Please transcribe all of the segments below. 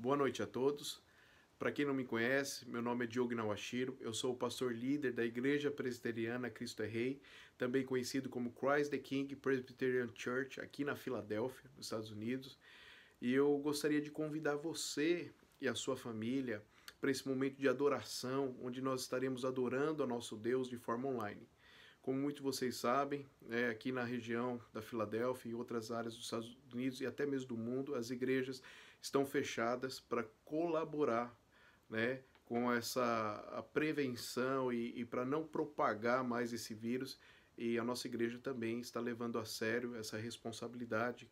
Boa noite a todos. Para quem não me conhece, meu nome é Diogo Nawashiro, eu sou o pastor líder da Igreja Presbiteriana Cristo é Rei, também conhecido como Christ the King Presbyterian Church, aqui na Filadélfia, nos Estados Unidos. E eu gostaria de convidar você e a sua família para esse momento de adoração, onde nós estaremos adorando o nosso Deus de forma online. Como muitos de vocês sabem, é, aqui na região da Filadélfia e outras áreas dos Estados Unidos e até mesmo do mundo, as igrejas estão fechadas para colaborar né, com essa prevenção e, e para não propagar mais esse vírus. E a nossa igreja também está levando a sério essa responsabilidade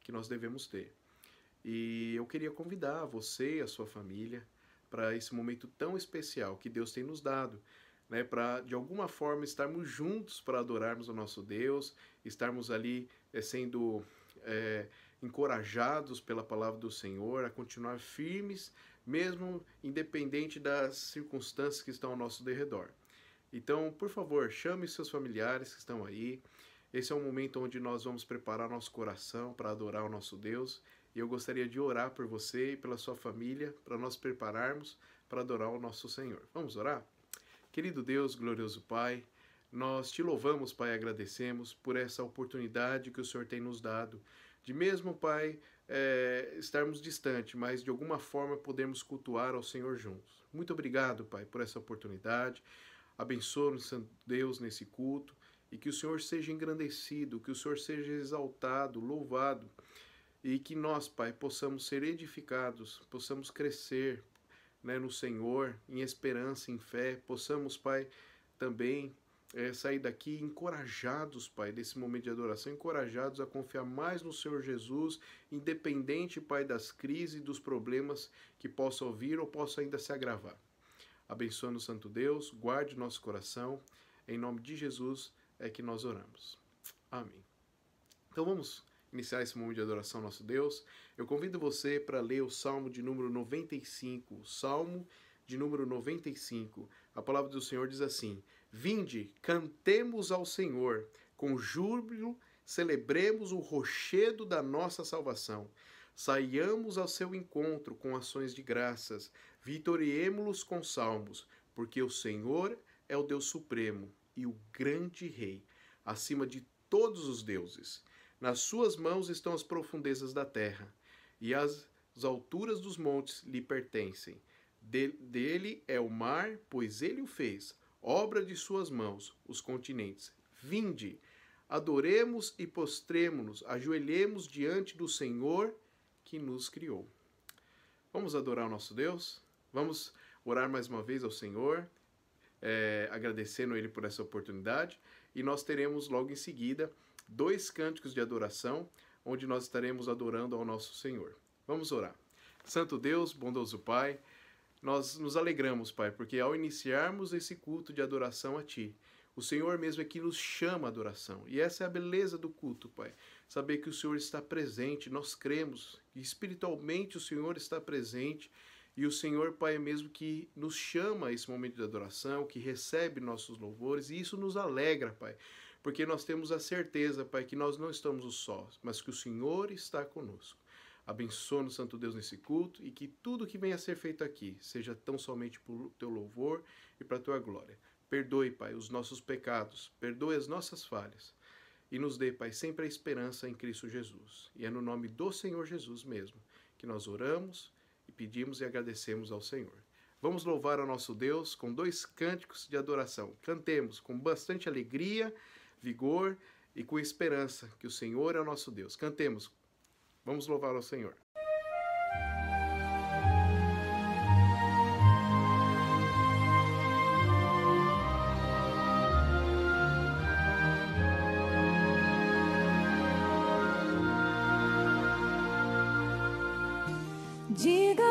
que nós devemos ter. E eu queria convidar você e a sua família para esse momento tão especial que Deus tem nos dado, né, para de alguma forma estarmos juntos para adorarmos o nosso Deus, estarmos ali é, sendo é, encorajados pela palavra do Senhor a continuar firmes, mesmo independente das circunstâncias que estão ao nosso derredor. Então, por favor, chame seus familiares que estão aí. Esse é um momento onde nós vamos preparar nosso coração para adorar o nosso Deus. E eu gostaria de orar por você e pela sua família, para nós prepararmos para adorar o nosso Senhor. Vamos orar? Querido Deus, glorioso Pai, nós te louvamos, Pai, e agradecemos por essa oportunidade que o Senhor tem nos dado de mesmo, Pai, é, estarmos distante, mas de alguma forma podermos cultuar ao Senhor juntos. Muito obrigado, Pai, por essa oportunidade. Abençoa-nos, Santo Deus, nesse culto e que o Senhor seja engrandecido, que o Senhor seja exaltado, louvado e que nós, Pai, possamos ser edificados, possamos crescer né, no Senhor, em esperança, em fé, possamos, Pai, também é, sair daqui encorajados, Pai, desse momento de adoração, encorajados a confiar mais no Senhor Jesus, independente, Pai, das crises e dos problemas que possam vir ou possam ainda se agravar. Abençoa o Santo Deus, guarde nosso coração, em nome de Jesus é que nós oramos. Amém. Então vamos iniciar esse momento de adoração nosso Deus. Eu convido você para ler o Salmo de número 95, o Salmo de número 95. A palavra do Senhor diz assim: Vinde, cantemos ao Senhor, com júbilo celebremos o rochedo da nossa salvação. Saiamos ao seu encontro com ações de graças, vitoriemo-los com salmos, porque o Senhor é o Deus supremo e o grande Rei, acima de todos os deuses. Nas suas mãos estão as profundezas da terra, e as alturas dos montes lhe pertencem. De dele é o mar, pois ele o fez, obra de suas mãos, os continentes. Vinde, adoremos e postremo-nos, ajoelhemos diante do Senhor que nos criou. Vamos adorar o nosso Deus? Vamos orar mais uma vez ao Senhor, é, agradecendo Ele por essa oportunidade. E nós teremos logo em seguida dois cânticos de adoração, onde nós estaremos adorando ao nosso Senhor. Vamos orar. Santo Deus, bondoso Pai, nós nos alegramos, Pai, porque ao iniciarmos esse culto de adoração a Ti, o Senhor mesmo é que nos chama à adoração. E essa é a beleza do culto, Pai. Saber que o Senhor está presente, nós cremos que espiritualmente o Senhor está presente. E o Senhor, Pai, é mesmo que nos chama a esse momento de adoração, que recebe nossos louvores, e isso nos alegra, Pai, porque nós temos a certeza, Pai, que nós não estamos sós, mas que o Senhor está conosco abençoa o Santo Deus, nesse culto e que tudo que venha a ser feito aqui seja tão somente por teu louvor e para Teu tua glória. Perdoe, Pai, os nossos pecados, perdoe as nossas falhas e nos dê, Pai, sempre a esperança em Cristo Jesus. E é no nome do Senhor Jesus mesmo que nós oramos e pedimos e agradecemos ao Senhor. Vamos louvar ao nosso Deus com dois cânticos de adoração. Cantemos com bastante alegria, vigor e com esperança que o Senhor é o nosso Deus. Cantemos Vamos louvar ao Senhor. Diga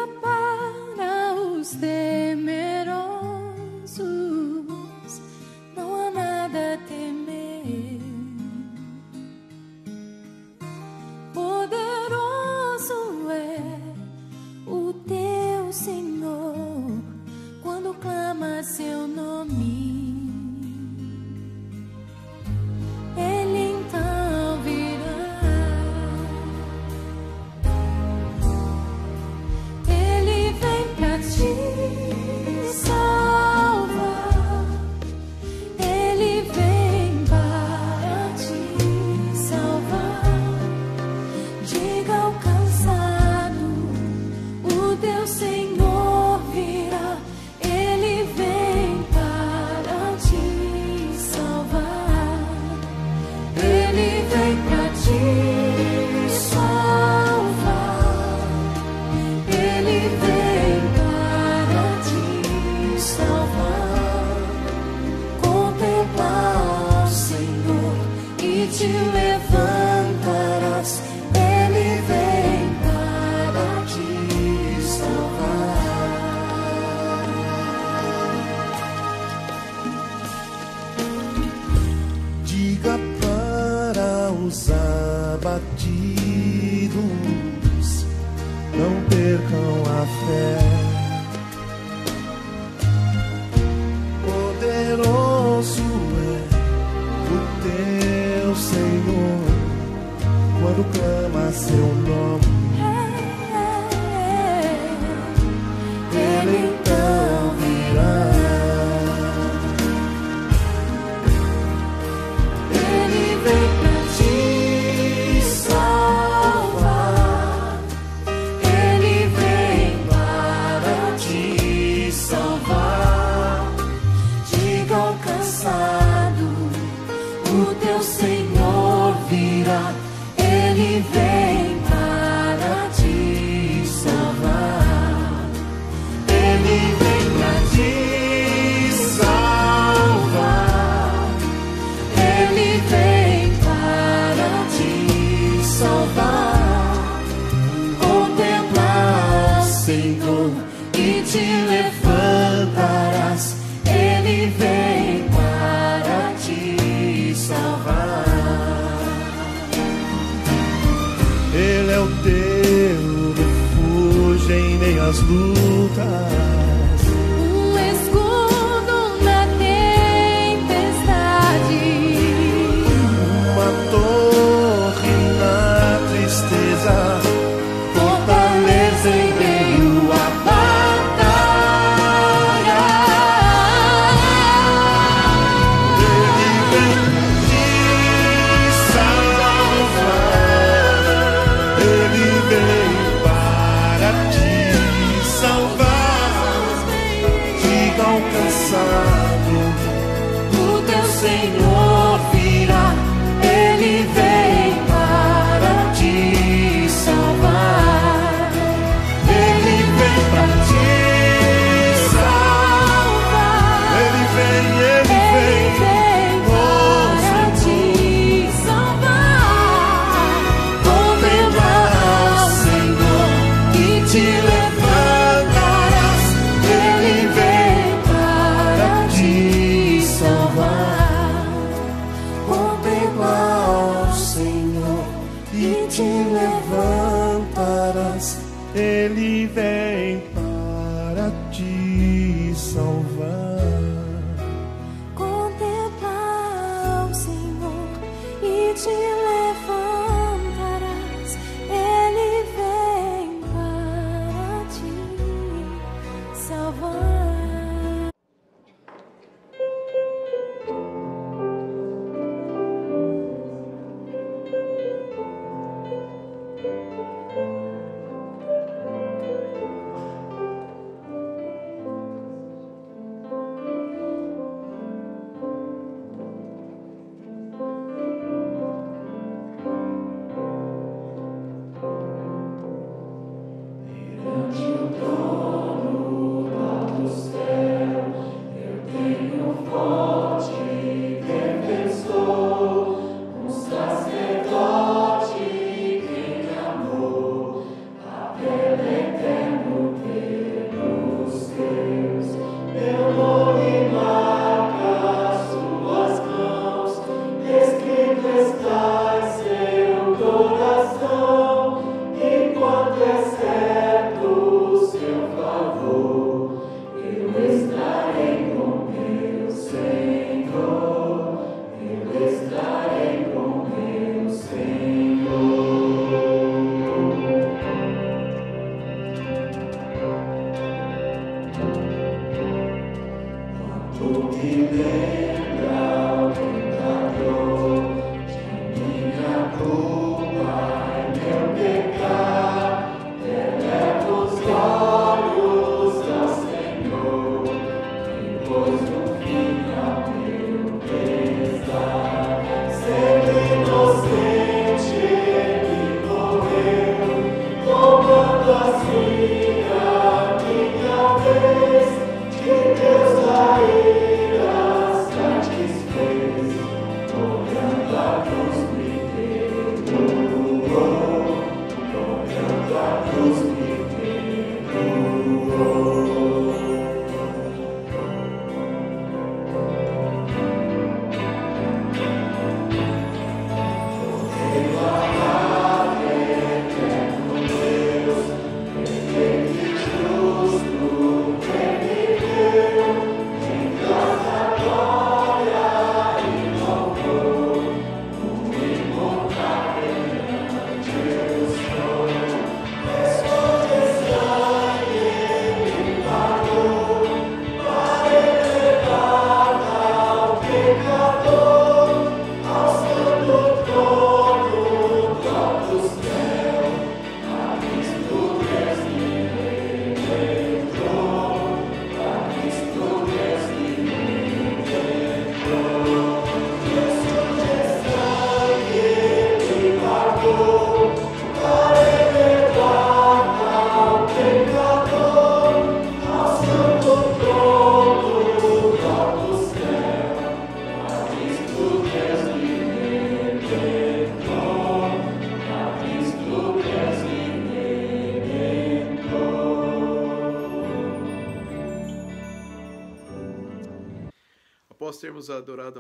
As lutas.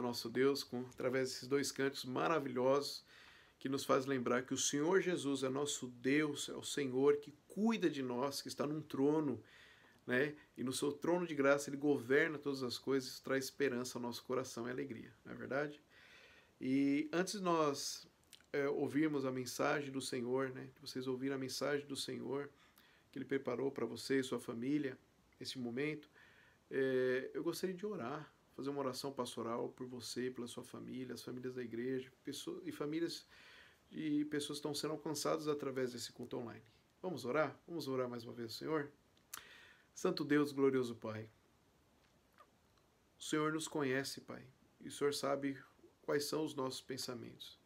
nosso Deus com, através desses dois cantos maravilhosos que nos faz lembrar que o Senhor Jesus é nosso Deus, é o Senhor que cuida de nós, que está num trono, né? E no seu trono de graça ele governa todas as coisas, isso traz esperança ao nosso coração e alegria, não é verdade? E antes de nós é, ouvirmos a mensagem do Senhor, né? vocês ouviram a mensagem do Senhor que ele preparou para você e sua família nesse momento, é, eu gostaria de orar fazer uma oração pastoral por você, pela sua família, as famílias da igreja pessoas, e famílias de pessoas que estão sendo alcançadas através desse culto online. Vamos orar? Vamos orar mais uma vez, Senhor? Santo Deus, glorioso Pai, o Senhor nos conhece, Pai, e o Senhor sabe quais são os nossos pensamentos.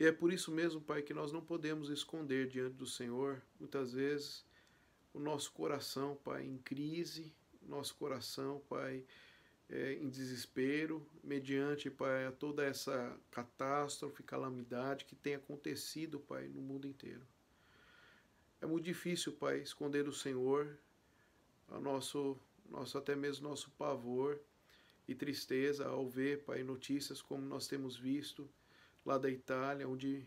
E é por isso mesmo, Pai, que nós não podemos esconder diante do Senhor, muitas vezes, o nosso coração, Pai, em crise, nosso coração, Pai, é, em desespero, mediante, Pai, toda essa catástrofe, calamidade que tem acontecido, Pai, no mundo inteiro. É muito difícil, Pai, esconder do Senhor a nosso, nosso até mesmo nosso pavor e tristeza ao ver, Pai, notícias como nós temos visto lá da Itália, onde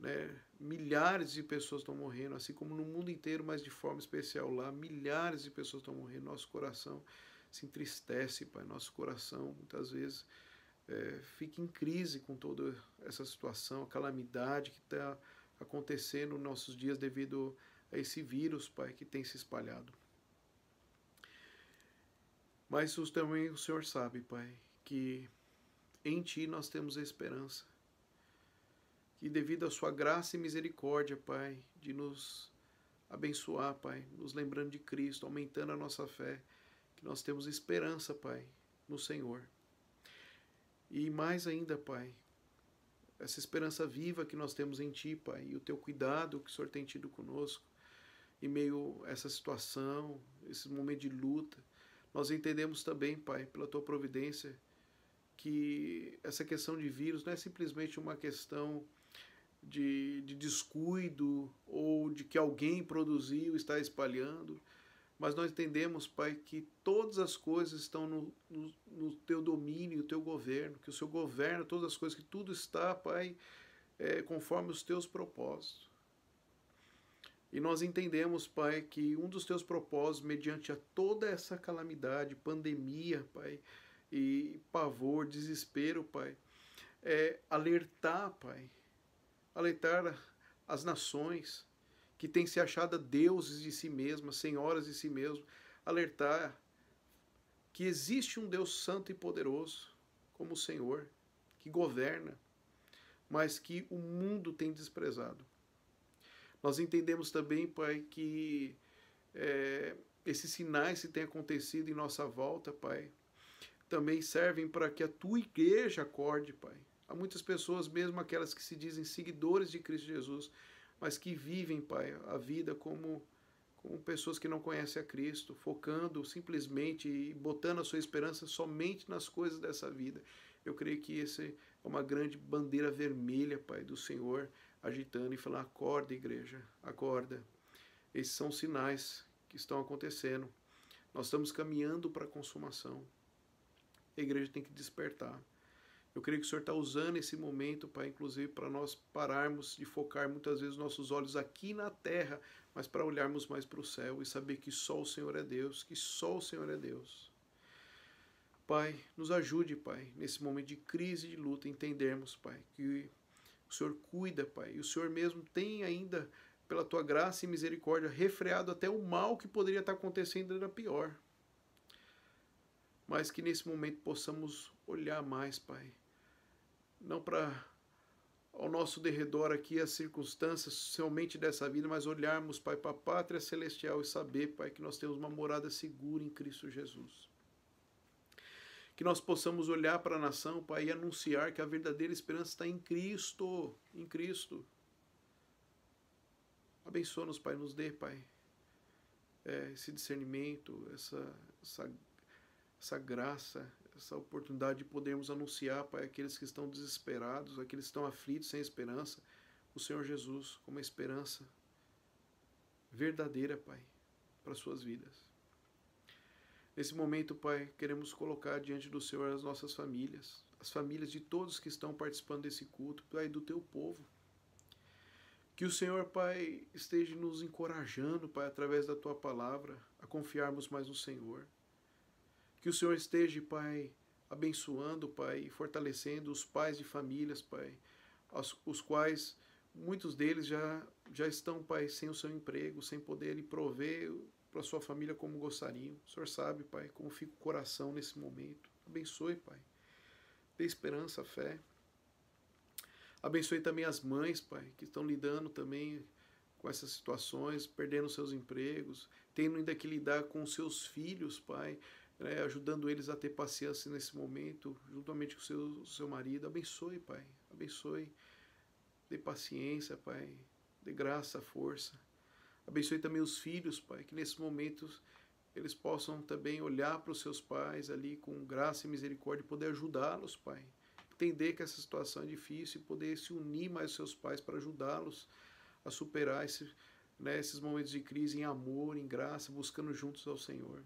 né, milhares de pessoas estão morrendo, assim como no mundo inteiro, mas de forma especial lá, milhares de pessoas estão morrendo. Nosso coração se entristece, Pai. Nosso coração muitas vezes é, fica em crise com toda essa situação, a calamidade que está acontecendo nos nossos dias devido a esse vírus, Pai, que tem se espalhado. Mas também o Senhor sabe, Pai, que em Ti nós temos a esperança. Que devido à Sua graça e misericórdia, Pai, de nos abençoar, Pai, nos lembrando de Cristo, aumentando a nossa fé, nós temos esperança, Pai, no Senhor. E mais ainda, Pai, essa esperança viva que nós temos em Ti, Pai, e o Teu cuidado que o Senhor tem tido conosco, em meio a essa situação, esse momento de luta. Nós entendemos também, Pai, pela Tua providência, que essa questão de vírus não é simplesmente uma questão de, de descuido ou de que alguém produziu e está espalhando, mas nós entendemos, Pai, que todas as coisas estão no, no, no teu domínio, no teu governo, que o Senhor governa todas as coisas, que tudo está, Pai, é, conforme os teus propósitos. E nós entendemos, Pai, que um dos teus propósitos, mediante a toda essa calamidade, pandemia, Pai, e pavor, desespero, Pai, é alertar, Pai, alertar as nações, que têm se achado deuses de si mesmas, senhoras de si mesmas, alertar que existe um Deus santo e poderoso, como o Senhor, que governa, mas que o mundo tem desprezado. Nós entendemos também, Pai, que é, esses sinais que têm acontecido em nossa volta, Pai, também servem para que a tua igreja acorde, Pai. Há muitas pessoas, mesmo aquelas que se dizem seguidores de Cristo Jesus, mas que vivem, Pai, a vida como, como pessoas que não conhecem a Cristo, focando simplesmente e botando a sua esperança somente nas coisas dessa vida. Eu creio que essa é uma grande bandeira vermelha, Pai, do Senhor agitando e falando: acorda, igreja, acorda. Esses são sinais que estão acontecendo. Nós estamos caminhando para a consumação. A igreja tem que despertar. Eu creio que o Senhor está usando esse momento, Pai, inclusive para nós pararmos de focar muitas vezes nossos olhos aqui na terra, mas para olharmos mais para o céu e saber que só o Senhor é Deus, que só o Senhor é Deus. Pai, nos ajude, Pai, nesse momento de crise, de luta, entendermos, Pai, que o Senhor cuida, Pai, e o Senhor mesmo tem ainda, pela tua graça e misericórdia, refreado até o mal que poderia estar tá acontecendo era pior. Mas que nesse momento possamos olhar mais, Pai, não para ao nosso derredor aqui as circunstâncias realmente dessa vida, mas olharmos, Pai, para a pátria celestial e saber, Pai, que nós temos uma morada segura em Cristo Jesus. Que nós possamos olhar para a nação, Pai, e anunciar que a verdadeira esperança está em Cristo, em Cristo. Abençoa-nos, Pai, nos dê, Pai, eh, esse discernimento, essa, essa, essa graça, essa oportunidade de podermos anunciar, Pai, aqueles que estão desesperados, aqueles que estão aflitos, sem esperança, o Senhor Jesus como a esperança verdadeira, Pai, para suas vidas. Nesse momento, Pai, queremos colocar diante do Senhor as nossas famílias, as famílias de todos que estão participando desse culto, Pai, do teu povo. Que o Senhor, Pai, esteja nos encorajando, Pai, através da tua palavra, a confiarmos mais no Senhor. Que o Senhor esteja, Pai, abençoando, Pai, e fortalecendo os pais de famílias, Pai, os quais muitos deles já, já estão, Pai, sem o seu emprego, sem poder lhe prover para sua família como gostariam. O Senhor sabe, Pai, como fica o coração nesse momento. Abençoe, Pai. Dê esperança, fé. Abençoe também as mães, Pai, que estão lidando também com essas situações, perdendo seus empregos, tendo ainda que lidar com seus filhos, Pai, né, ajudando eles a ter paciência nesse momento, juntamente com o seu, seu marido. Abençoe, Pai. Abençoe. Dê paciência, Pai. Dê graça, força. Abençoe também os filhos, Pai, que nesse momento eles possam também olhar para os seus pais ali com graça e misericórdia e poder ajudá-los, Pai. Entender que essa situação é difícil e poder se unir mais aos seus pais para ajudá-los a superar esse, né, esses momentos de crise em amor, em graça, buscando juntos ao Senhor.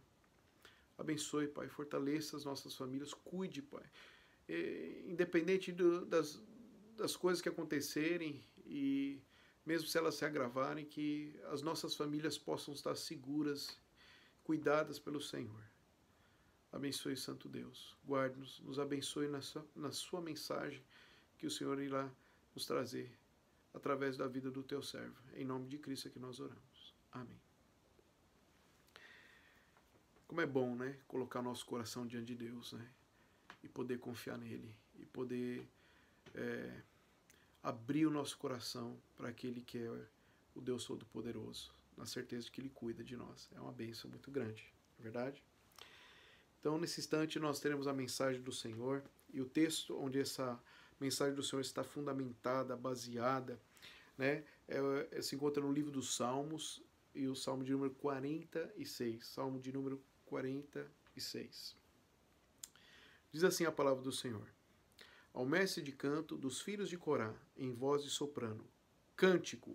Abençoe, Pai, fortaleça as nossas famílias, cuide, Pai. E, independente do, das, das coisas que acontecerem e mesmo se elas se agravarem, que as nossas famílias possam estar seguras, cuidadas pelo Senhor. Abençoe, Santo Deus. Guarde-nos, nos abençoe na sua, na sua mensagem que o Senhor irá nos trazer através da vida do teu servo. Em nome de Cristo é que nós oramos. Amém. Como é bom, né? Colocar nosso coração diante de Deus, né? E poder confiar nele. E poder é, abrir o nosso coração para aquele que é o Deus Todo-Poderoso. Na certeza de que ele cuida de nós. É uma bênção muito grande, não é verdade? Então, nesse instante, nós teremos a mensagem do Senhor e o texto onde essa mensagem do Senhor está fundamentada, baseada, né? É, é se encontra no livro dos Salmos e o Salmo de número 46, Salmo de número 46. Diz assim a palavra do Senhor: Ao mestre de canto dos filhos de Corá, em voz de soprano, cântico: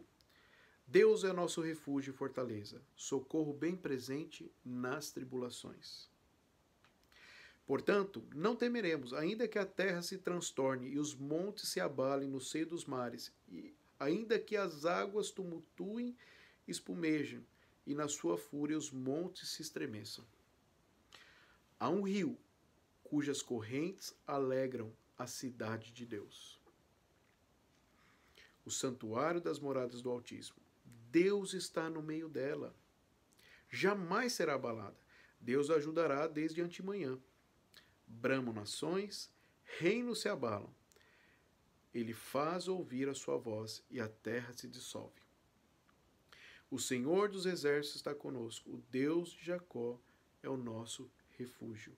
Deus é nosso refúgio e fortaleza, socorro bem presente nas tribulações. Portanto, não temeremos, ainda que a terra se transtorne e os montes se abalem no seio dos mares, e ainda que as águas tumultuem, espumejem, e na sua fúria os montes se estremeçam. Há um rio cujas correntes alegram a cidade de Deus. O santuário das moradas do Altíssimo. Deus está no meio dela. Jamais será abalada. Deus ajudará desde antemanhã. Bramam nações, reinos se abalam. Ele faz ouvir a sua voz e a terra se dissolve. O Senhor dos exércitos está conosco, o Deus de Jacó é o nosso refúgio.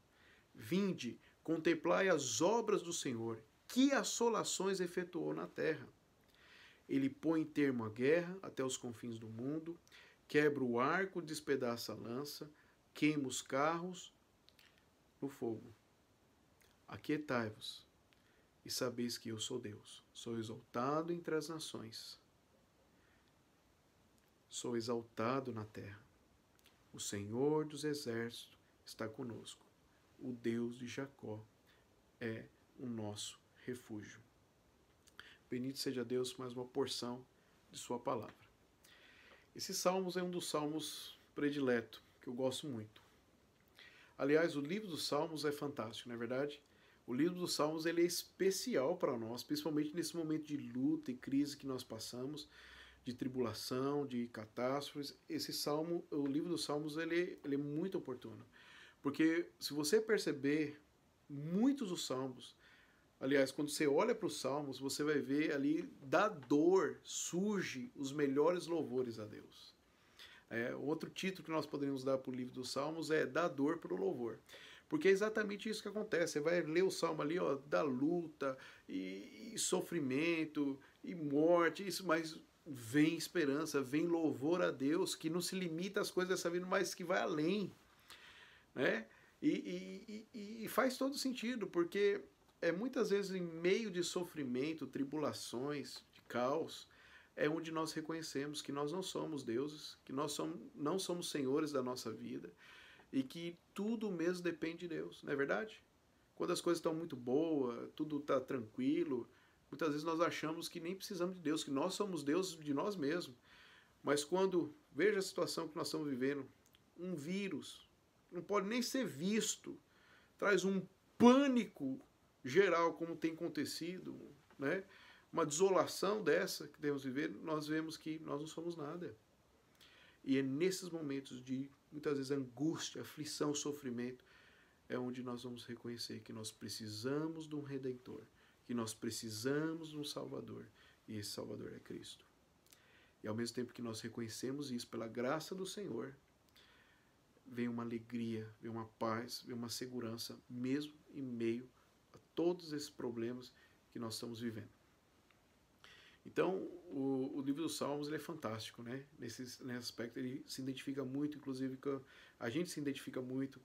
Vinde, contemplai as obras do Senhor, que assolações efetuou na terra. Ele põe em termo a guerra até os confins do mundo, quebra o arco, despedaça a lança, queima os carros no fogo. Aquietai-vos e sabeis que eu sou Deus. Sou exaltado entre as nações. Sou exaltado na terra. O Senhor dos exércitos está conosco. O Deus de Jacó é o nosso refúgio. Bendito seja Deus mais uma porção de Sua palavra. Esse Salmos é um dos salmos predileto, que eu gosto muito. Aliás, o livro dos Salmos é fantástico, não é verdade? O livro dos Salmos ele é especial para nós, principalmente nesse momento de luta e crise que nós passamos, de tribulação, de catástrofes. Esse salmo, o livro dos Salmos, ele, é, ele é muito oportuno. Porque se você perceber, muitos dos salmos, aliás, quando você olha para os salmos, você vai ver ali da dor surge os melhores louvores a Deus. É, outro título que nós poderíamos dar para o livro dos salmos é Da dor para o louvor. Porque é exatamente isso que acontece. Você vai ler o salmo ali, ó, da luta e, e sofrimento e morte, isso, mas vem esperança, vem louvor a Deus que não se limita às coisas dessa vida, mas que vai além né? E, e, e, faz todo sentido, porque é muitas vezes em meio de sofrimento, tribulações, de caos, é onde nós reconhecemos que nós não somos deuses, que nós somos, não somos senhores da nossa vida e que tudo mesmo depende de Deus, não é verdade? Quando as coisas estão muito boas, tudo está tranquilo, muitas vezes nós achamos que nem precisamos de Deus, que nós somos deuses de nós mesmos. Mas quando, veja a situação que nós estamos vivendo, um vírus, não pode nem ser visto. Traz um pânico geral, como tem acontecido, né? uma desolação dessa que devemos viver, nós vemos que nós não somos nada. E é nesses momentos de, muitas vezes, angústia, aflição, sofrimento, é onde nós vamos reconhecer que nós precisamos de um Redentor, que nós precisamos de um Salvador, e esse Salvador é Cristo. E ao mesmo tempo que nós reconhecemos isso pela graça do Senhor, vem uma alegria, vem uma paz, vem uma segurança, mesmo em meio a todos esses problemas que nós estamos vivendo. Então, o, o livro dos Salmos é fantástico, né? Nesse, nesse aspecto, ele se identifica muito, inclusive, com, a gente se identifica muito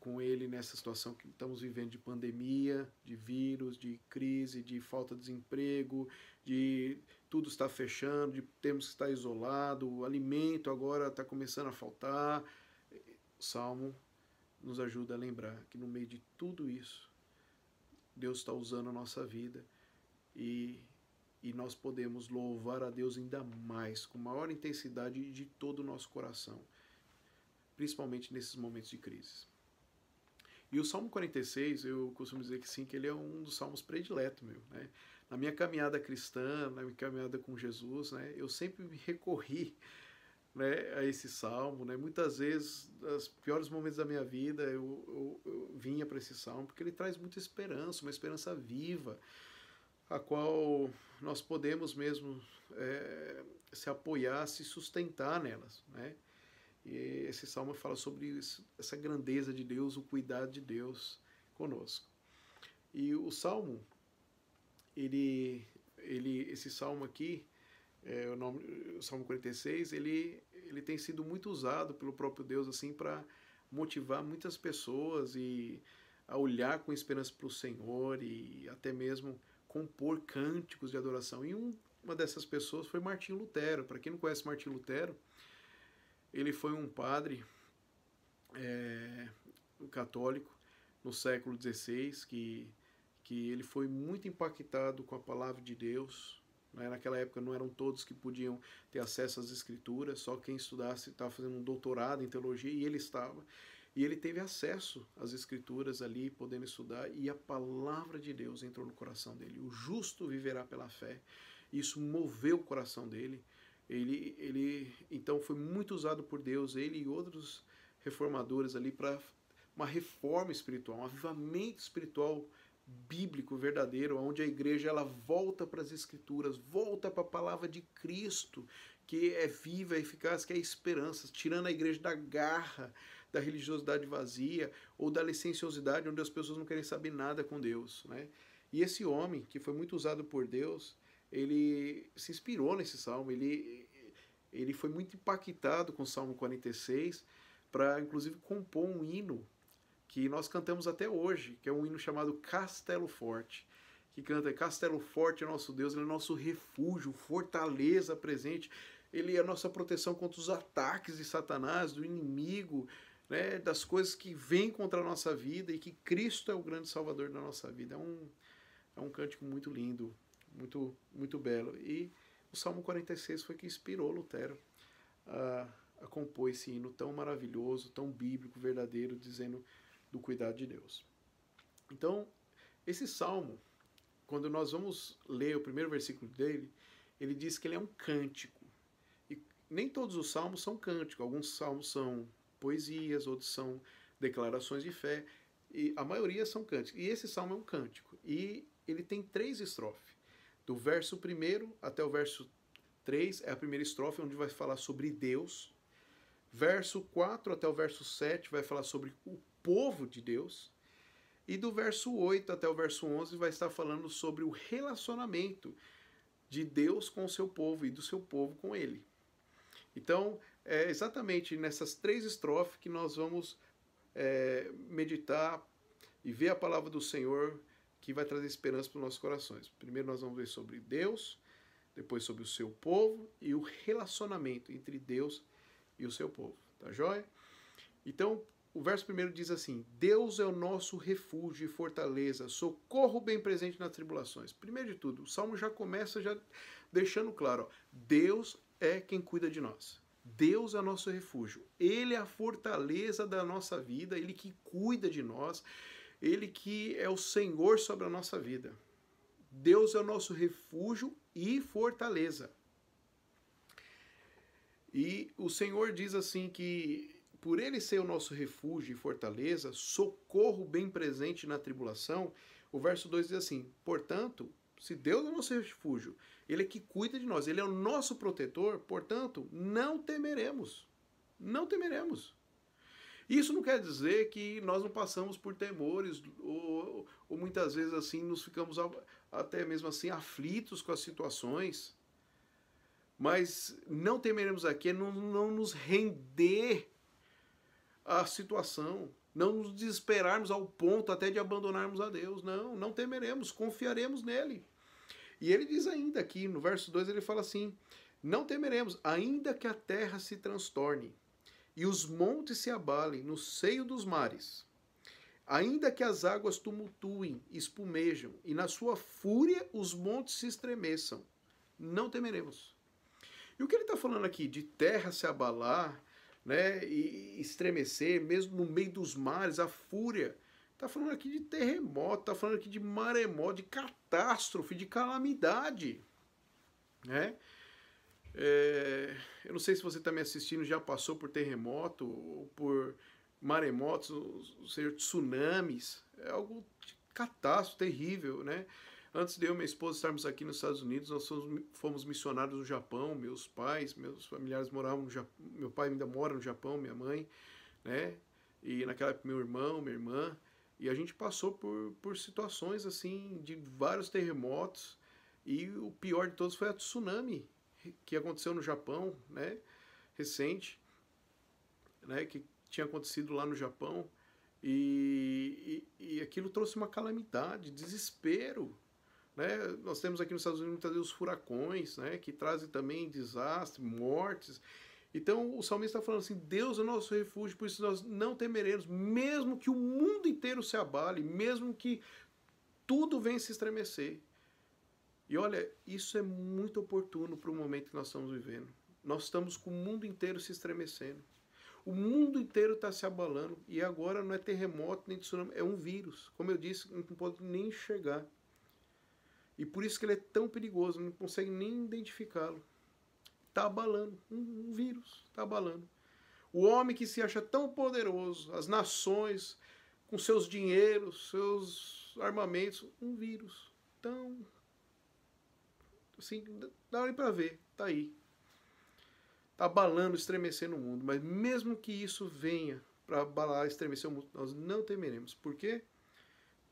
com ele nessa situação que estamos vivendo de pandemia, de vírus, de crise, de falta de desemprego, de tudo está fechando, de temos que estar isolado, o alimento agora está começando a faltar, o Salmo nos ajuda a lembrar que no meio de tudo isso, Deus está usando a nossa vida e, e nós podemos louvar a Deus ainda mais, com maior intensidade de todo o nosso coração, principalmente nesses momentos de crise. E o Salmo 46, eu costumo dizer que sim, que ele é um dos salmos prediletos meu. Né? Na minha caminhada cristã, na minha caminhada com Jesus, né, eu sempre me recorri né, a esse salmo. Né? Muitas vezes, nos piores momentos da minha vida, eu, eu, eu vinha para esse salmo, porque ele traz muita esperança, uma esperança viva, a qual nós podemos mesmo é, se apoiar, se sustentar nelas. Né? E esse salmo fala sobre isso, essa grandeza de Deus, o cuidado de Deus conosco. E o salmo, ele, ele, esse salmo aqui, é, o, nome, o Salmo 46, ele, ele tem sido muito usado pelo próprio Deus assim para motivar muitas pessoas e a olhar com esperança para o Senhor e até mesmo compor cânticos de adoração. E um, uma dessas pessoas foi Martinho Lutero. Para quem não conhece Martinho Lutero, ele foi um padre é, católico no século XVI que, que ele foi muito impactado com a palavra de Deus né? Naquela época não eram todos que podiam ter acesso às escrituras, só quem estudasse estava fazendo um doutorado em teologia e ele estava. E ele teve acesso às escrituras ali, podendo estudar, e a palavra de Deus entrou no coração dele. O justo viverá pela fé. Isso moveu o coração dele. Ele, ele então foi muito usado por Deus, ele e outros reformadores ali para uma reforma espiritual, um avivamento espiritual bíblico verdadeiro, onde a igreja ela volta para as escrituras, volta para a palavra de Cristo, que é viva, e eficaz, que é esperança, tirando a igreja da garra, da religiosidade vazia ou da licenciosidade, onde as pessoas não querem saber nada com Deus, né? E esse homem, que foi muito usado por Deus, ele se inspirou nesse salmo, ele, ele foi muito impactado com o Salmo 46 para, inclusive, compor um hino que nós cantamos até hoje, que é um hino chamado Castelo Forte, que canta Castelo Forte é nosso Deus, ele é nosso refúgio, fortaleza presente, ele é a nossa proteção contra os ataques de Satanás, do inimigo, né, das coisas que vêm contra a nossa vida e que Cristo é o grande salvador da nossa vida. É um, é um cântico muito lindo, muito, muito belo. E o Salmo 46 foi que inspirou Lutero a, a compor esse hino tão maravilhoso, tão bíblico, verdadeiro, dizendo do cuidado de Deus. Então, esse salmo, quando nós vamos ler o primeiro versículo dele, ele diz que ele é um cântico. E nem todos os salmos são cânticos, alguns salmos são poesias, outros são declarações de fé, e a maioria são cânticos. E esse salmo é um cântico, e ele tem três estrofes. Do verso primeiro até o verso 3 é a primeira estrofe, onde vai falar sobre Deus. Verso 4 até o verso 7 vai falar sobre o povo de Deus. E do verso 8 até o verso 11 vai estar falando sobre o relacionamento de Deus com o seu povo e do seu povo com ele. Então, é exatamente nessas três estrofes que nós vamos é, meditar e ver a palavra do Senhor que vai trazer esperança para os nossos corações. Primeiro nós vamos ver sobre Deus, depois sobre o seu povo e o relacionamento entre Deus e o seu povo, tá joia? Então, o verso primeiro diz assim: Deus é o nosso refúgio e fortaleza, socorro bem presente nas tribulações. Primeiro de tudo, o salmo já começa já deixando claro: ó, Deus é quem cuida de nós. Deus é nosso refúgio. Ele é a fortaleza da nossa vida, ele que cuida de nós, ele que é o Senhor sobre a nossa vida. Deus é o nosso refúgio e fortaleza. E o Senhor diz assim que por ele ser o nosso refúgio e fortaleza, socorro bem presente na tribulação, o verso 2 diz assim: portanto, se Deus é o nosso refúgio, Ele é que cuida de nós, Ele é o nosso protetor, portanto, não temeremos. Não temeremos. Isso não quer dizer que nós não passamos por temores ou, ou muitas vezes assim nos ficamos até mesmo assim aflitos com as situações. Mas não temeremos aqui, é não, não nos render a situação, não nos desesperarmos ao ponto até de abandonarmos a Deus. Não, não temeremos, confiaremos nele. E ele diz ainda aqui, no verso 2, ele fala assim: Não temeremos, ainda que a terra se transtorne e os montes se abalem no seio dos mares, ainda que as águas tumultuem, espumejam e na sua fúria os montes se estremeçam, não temeremos. E o que ele está falando aqui de terra se abalar, né? E estremecer, mesmo no meio dos mares, a fúria. Está falando aqui de terremoto, está falando aqui de maremoto, de catástrofe, de calamidade. Né? É, eu não sei se você está me assistindo já passou por terremoto, ou por maremotos, ou seja, tsunamis. É algo de catástrofe terrível, né? Antes de eu e minha esposa estarmos aqui nos Estados Unidos, nós fomos, fomos missionários no Japão. Meus pais, meus familiares moravam no Japão. Meu pai ainda mora no Japão, minha mãe, né? E naquela época, meu irmão, minha irmã. E a gente passou por, por situações assim, de vários terremotos. E o pior de todos foi a tsunami que aconteceu no Japão, né? Recente, né? Que tinha acontecido lá no Japão. E, e, e aquilo trouxe uma calamidade, desespero né? Nós temos aqui nos Estados Unidos muitas vezes os furacões, né? que trazem também desastres, mortes. Então o salmista está falando assim: Deus é o nosso refúgio, por isso nós não temeremos, mesmo que o mundo inteiro se abale, mesmo que tudo venha se estremecer. E olha, isso é muito oportuno para o momento que nós estamos vivendo. Nós estamos com o mundo inteiro se estremecendo. O mundo inteiro está se abalando e agora não é terremoto nem tsunami, é um vírus. Como eu disse, não pode nem chegar. E por isso que ele é tão perigoso, não consegue nem identificá-lo. Está abalando, um, um vírus, está abalando. O homem que se acha tão poderoso, as nações, com seus dinheiros, seus armamentos, um vírus. Tão. Assim, dá para ver, tá aí. Tá abalando, estremecendo o mundo. Mas mesmo que isso venha para abalar, estremecer o mundo, nós não temeremos. Por quê?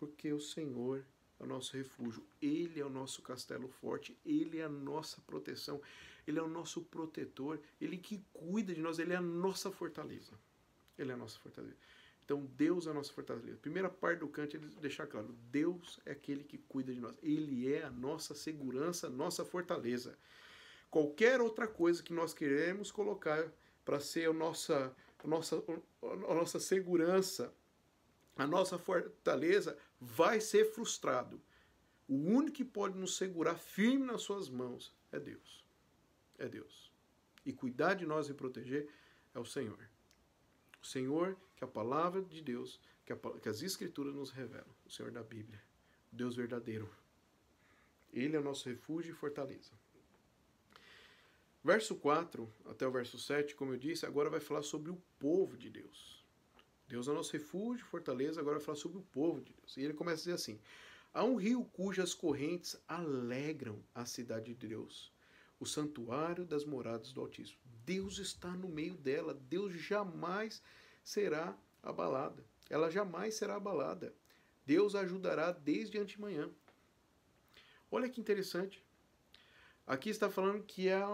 Porque o Senhor é o nosso refúgio, Ele é o nosso castelo forte, Ele é a nossa proteção, Ele é o nosso protetor, Ele que cuida de nós, Ele é a nossa fortaleza. Ele é a nossa fortaleza. Então Deus é a nossa fortaleza. Primeira parte do canto ele deixar claro, Deus é aquele que cuida de nós. Ele é a nossa segurança, a nossa fortaleza. Qualquer outra coisa que nós queremos colocar para ser a nossa, a nossa, a nossa segurança, a nossa fortaleza vai ser frustrado. O único que pode nos segurar firme nas suas mãos é Deus. É Deus. E cuidar de nós e proteger é o Senhor. O Senhor que a palavra de Deus, que, a, que as escrituras nos revelam. O Senhor da Bíblia. Deus verdadeiro. Ele é o nosso refúgio e fortaleza. Verso 4 até o verso 7, como eu disse, agora vai falar sobre o povo de Deus. Deus é o nosso refúgio, fortaleza, agora fala sobre o povo de Deus. E ele começa a dizer assim: Há um rio cujas correntes alegram a cidade de Deus, o santuário das moradas do Altíssimo. Deus está no meio dela, Deus jamais será abalada. Ela jamais será abalada. Deus a ajudará desde antemanhã. Olha que interessante. Aqui está falando que há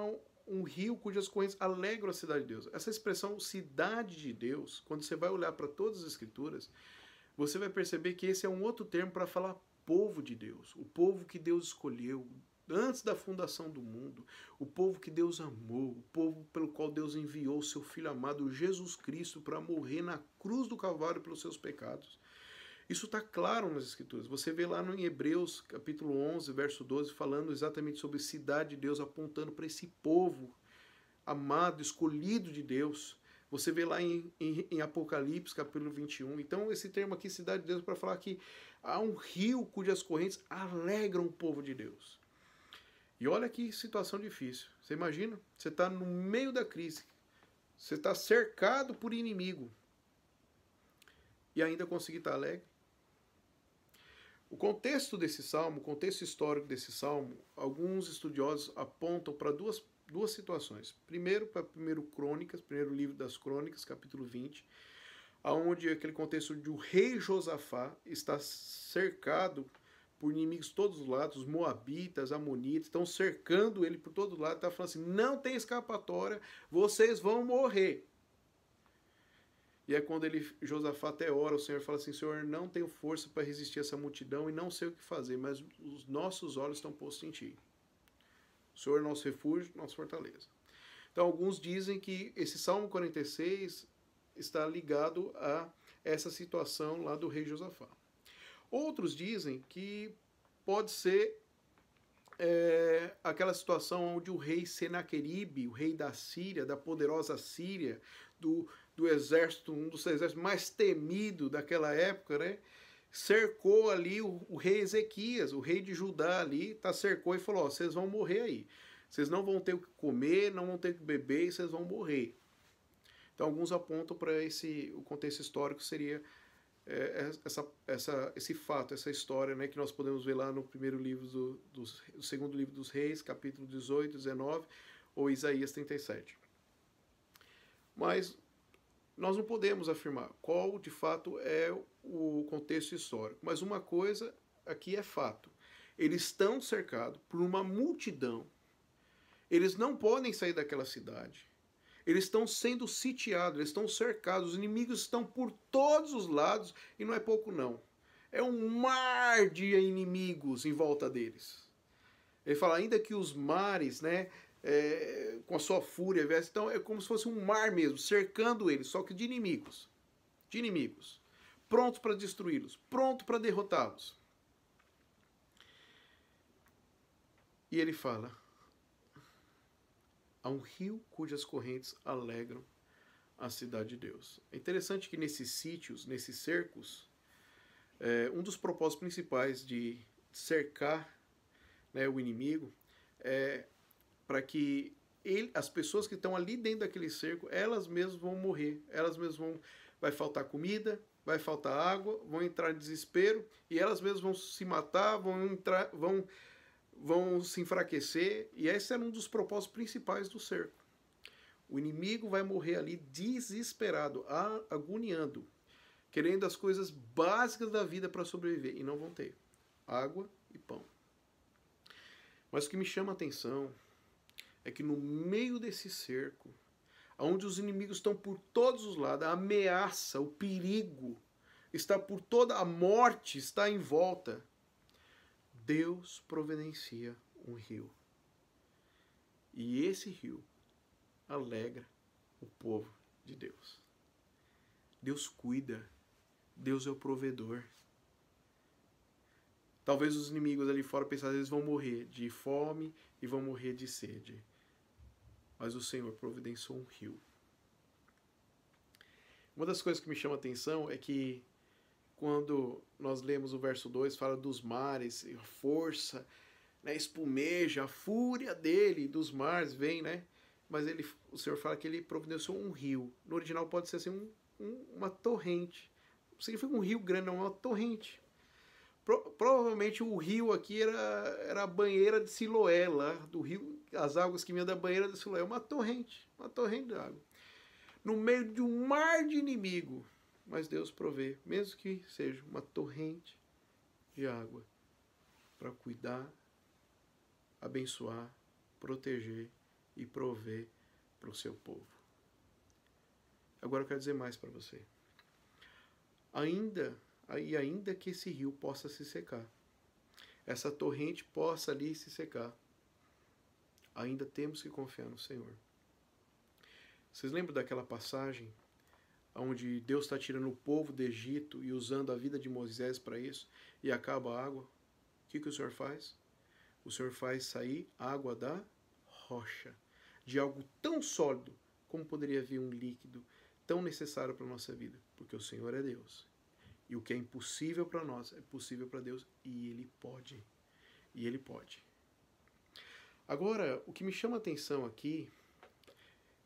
um rio cujas correntes alegram a cidade de Deus. Essa expressão cidade de Deus, quando você vai olhar para todas as escrituras, você vai perceber que esse é um outro termo para falar povo de Deus, o povo que Deus escolheu antes da fundação do mundo, o povo que Deus amou, o povo pelo qual Deus enviou seu filho amado Jesus Cristo para morrer na cruz do Calvário pelos seus pecados. Isso está claro nas Escrituras. Você vê lá no, em Hebreus, capítulo 11, verso 12, falando exatamente sobre cidade de Deus, apontando para esse povo amado, escolhido de Deus. Você vê lá em, em, em, Apocalipse, capítulo 21. Então, esse termo aqui, cidade de Deus, é para falar que há um rio cujas correntes alegram o povo de Deus. E olha que situação difícil. Você imagina? Você está no meio da crise. Você está cercado por inimigo. E ainda conseguir estar tá alegre. O contexto desse salmo, o contexto histórico desse salmo, alguns estudiosos apontam para duas, duas situações. Primeiro, para primeiro Crônicas, primeiro livro das Crônicas, capítulo 20, aonde aquele contexto de o rei Josafá está cercado por inimigos de todos os lados, os moabitas, amonitas, estão cercando ele por todos os lados, está falando assim, não tem escapatória, vocês vão morrer. E é quando ele, Josafá até ora, o Senhor fala assim: Senhor, não tenho força para resistir essa multidão e não sei o que fazer, mas os nossos olhos estão postos em ti. O Senhor é nosso refúgio, nossa fortaleza. Então, alguns dizem que esse Salmo 46 está ligado a essa situação lá do rei Josafá. Outros dizem que pode ser é, aquela situação onde o rei Senaqueribe, o rei da Síria, da poderosa Síria, do do exército, um dos exércitos mais temido daquela época, né? Cercou ali o, o rei Ezequias, o rei de Judá ali, tá cercou e falou: ó, vocês vão morrer aí. Vocês não vão ter o que comer, não vão ter o que beber e vocês vão morrer. Então alguns apontam para esse o contexto histórico seria é, essa, essa, esse fato, essa história, né, que nós podemos ver lá no primeiro livro do, do segundo livro dos Reis, capítulo 18, 19 ou Isaías 37. Mas nós não podemos afirmar qual de fato é o contexto histórico, mas uma coisa aqui é fato. Eles estão cercados por uma multidão. Eles não podem sair daquela cidade. Eles estão sendo sitiados, eles estão cercados, os inimigos estão por todos os lados e não é pouco não. É um mar de inimigos em volta deles. Ele fala ainda que os mares, né, é, com a sua fúria, Então é como se fosse um mar mesmo, cercando eles, só que de inimigos. De inimigos. Pronto para destruí-los, pronto para derrotá-los. E ele fala: Há um rio cujas correntes alegram a cidade de Deus. É interessante que nesses sítios, nesses cercos, é, um dos propósitos principais de cercar né, o inimigo é para que ele, as pessoas que estão ali dentro daquele cerco, elas mesmas vão morrer, elas mesmas vão vai faltar comida, vai faltar água, vão entrar em desespero e elas mesmas vão se matar, vão entrar, vão vão se enfraquecer, e esse era um dos propósitos principais do cerco. O inimigo vai morrer ali desesperado, agoniando, querendo as coisas básicas da vida para sobreviver, e não vão ter água e pão. Mas o que me chama a atenção é que no meio desse cerco, onde os inimigos estão por todos os lados, a ameaça, o perigo está por toda a morte está em volta. Deus providencia um rio. E esse rio alegra o povo de Deus. Deus cuida, Deus é o provedor. Talvez os inimigos ali fora pensassem eles vão morrer de fome e vão morrer de sede mas o Senhor providenciou um rio. Uma das coisas que me chama a atenção é que quando nós lemos o verso 2, fala dos mares, a força, né, espumeja, a fúria dele, dos mares, vem, né? Mas ele, o Senhor fala que ele providenciou um rio. No original pode ser assim um, um, uma torrente. Significa um rio grande, não uma torrente. Pro, provavelmente o rio aqui era, era a banheira de Siloé, lá do rio, as águas que vinham da banheira do Siloé, uma torrente, uma torrente de água. No meio de um mar de inimigo, mas Deus provê, mesmo que seja uma torrente de água, para cuidar, abençoar, proteger e prover para o seu povo. Agora eu quero dizer mais para você. Ainda, e ainda que esse rio possa se secar, essa torrente possa ali se secar, ainda temos que confiar no Senhor. Vocês lembram daquela passagem onde Deus está tirando o povo do Egito e usando a vida de Moisés para isso e acaba a água? O que, que o Senhor faz? O Senhor faz sair água da rocha, de algo tão sólido como poderia vir um líquido tão necessário para a nossa vida, porque o Senhor é Deus. E o que é impossível para nós é possível para Deus e Ele pode. E Ele pode. Agora, o que me chama a atenção aqui,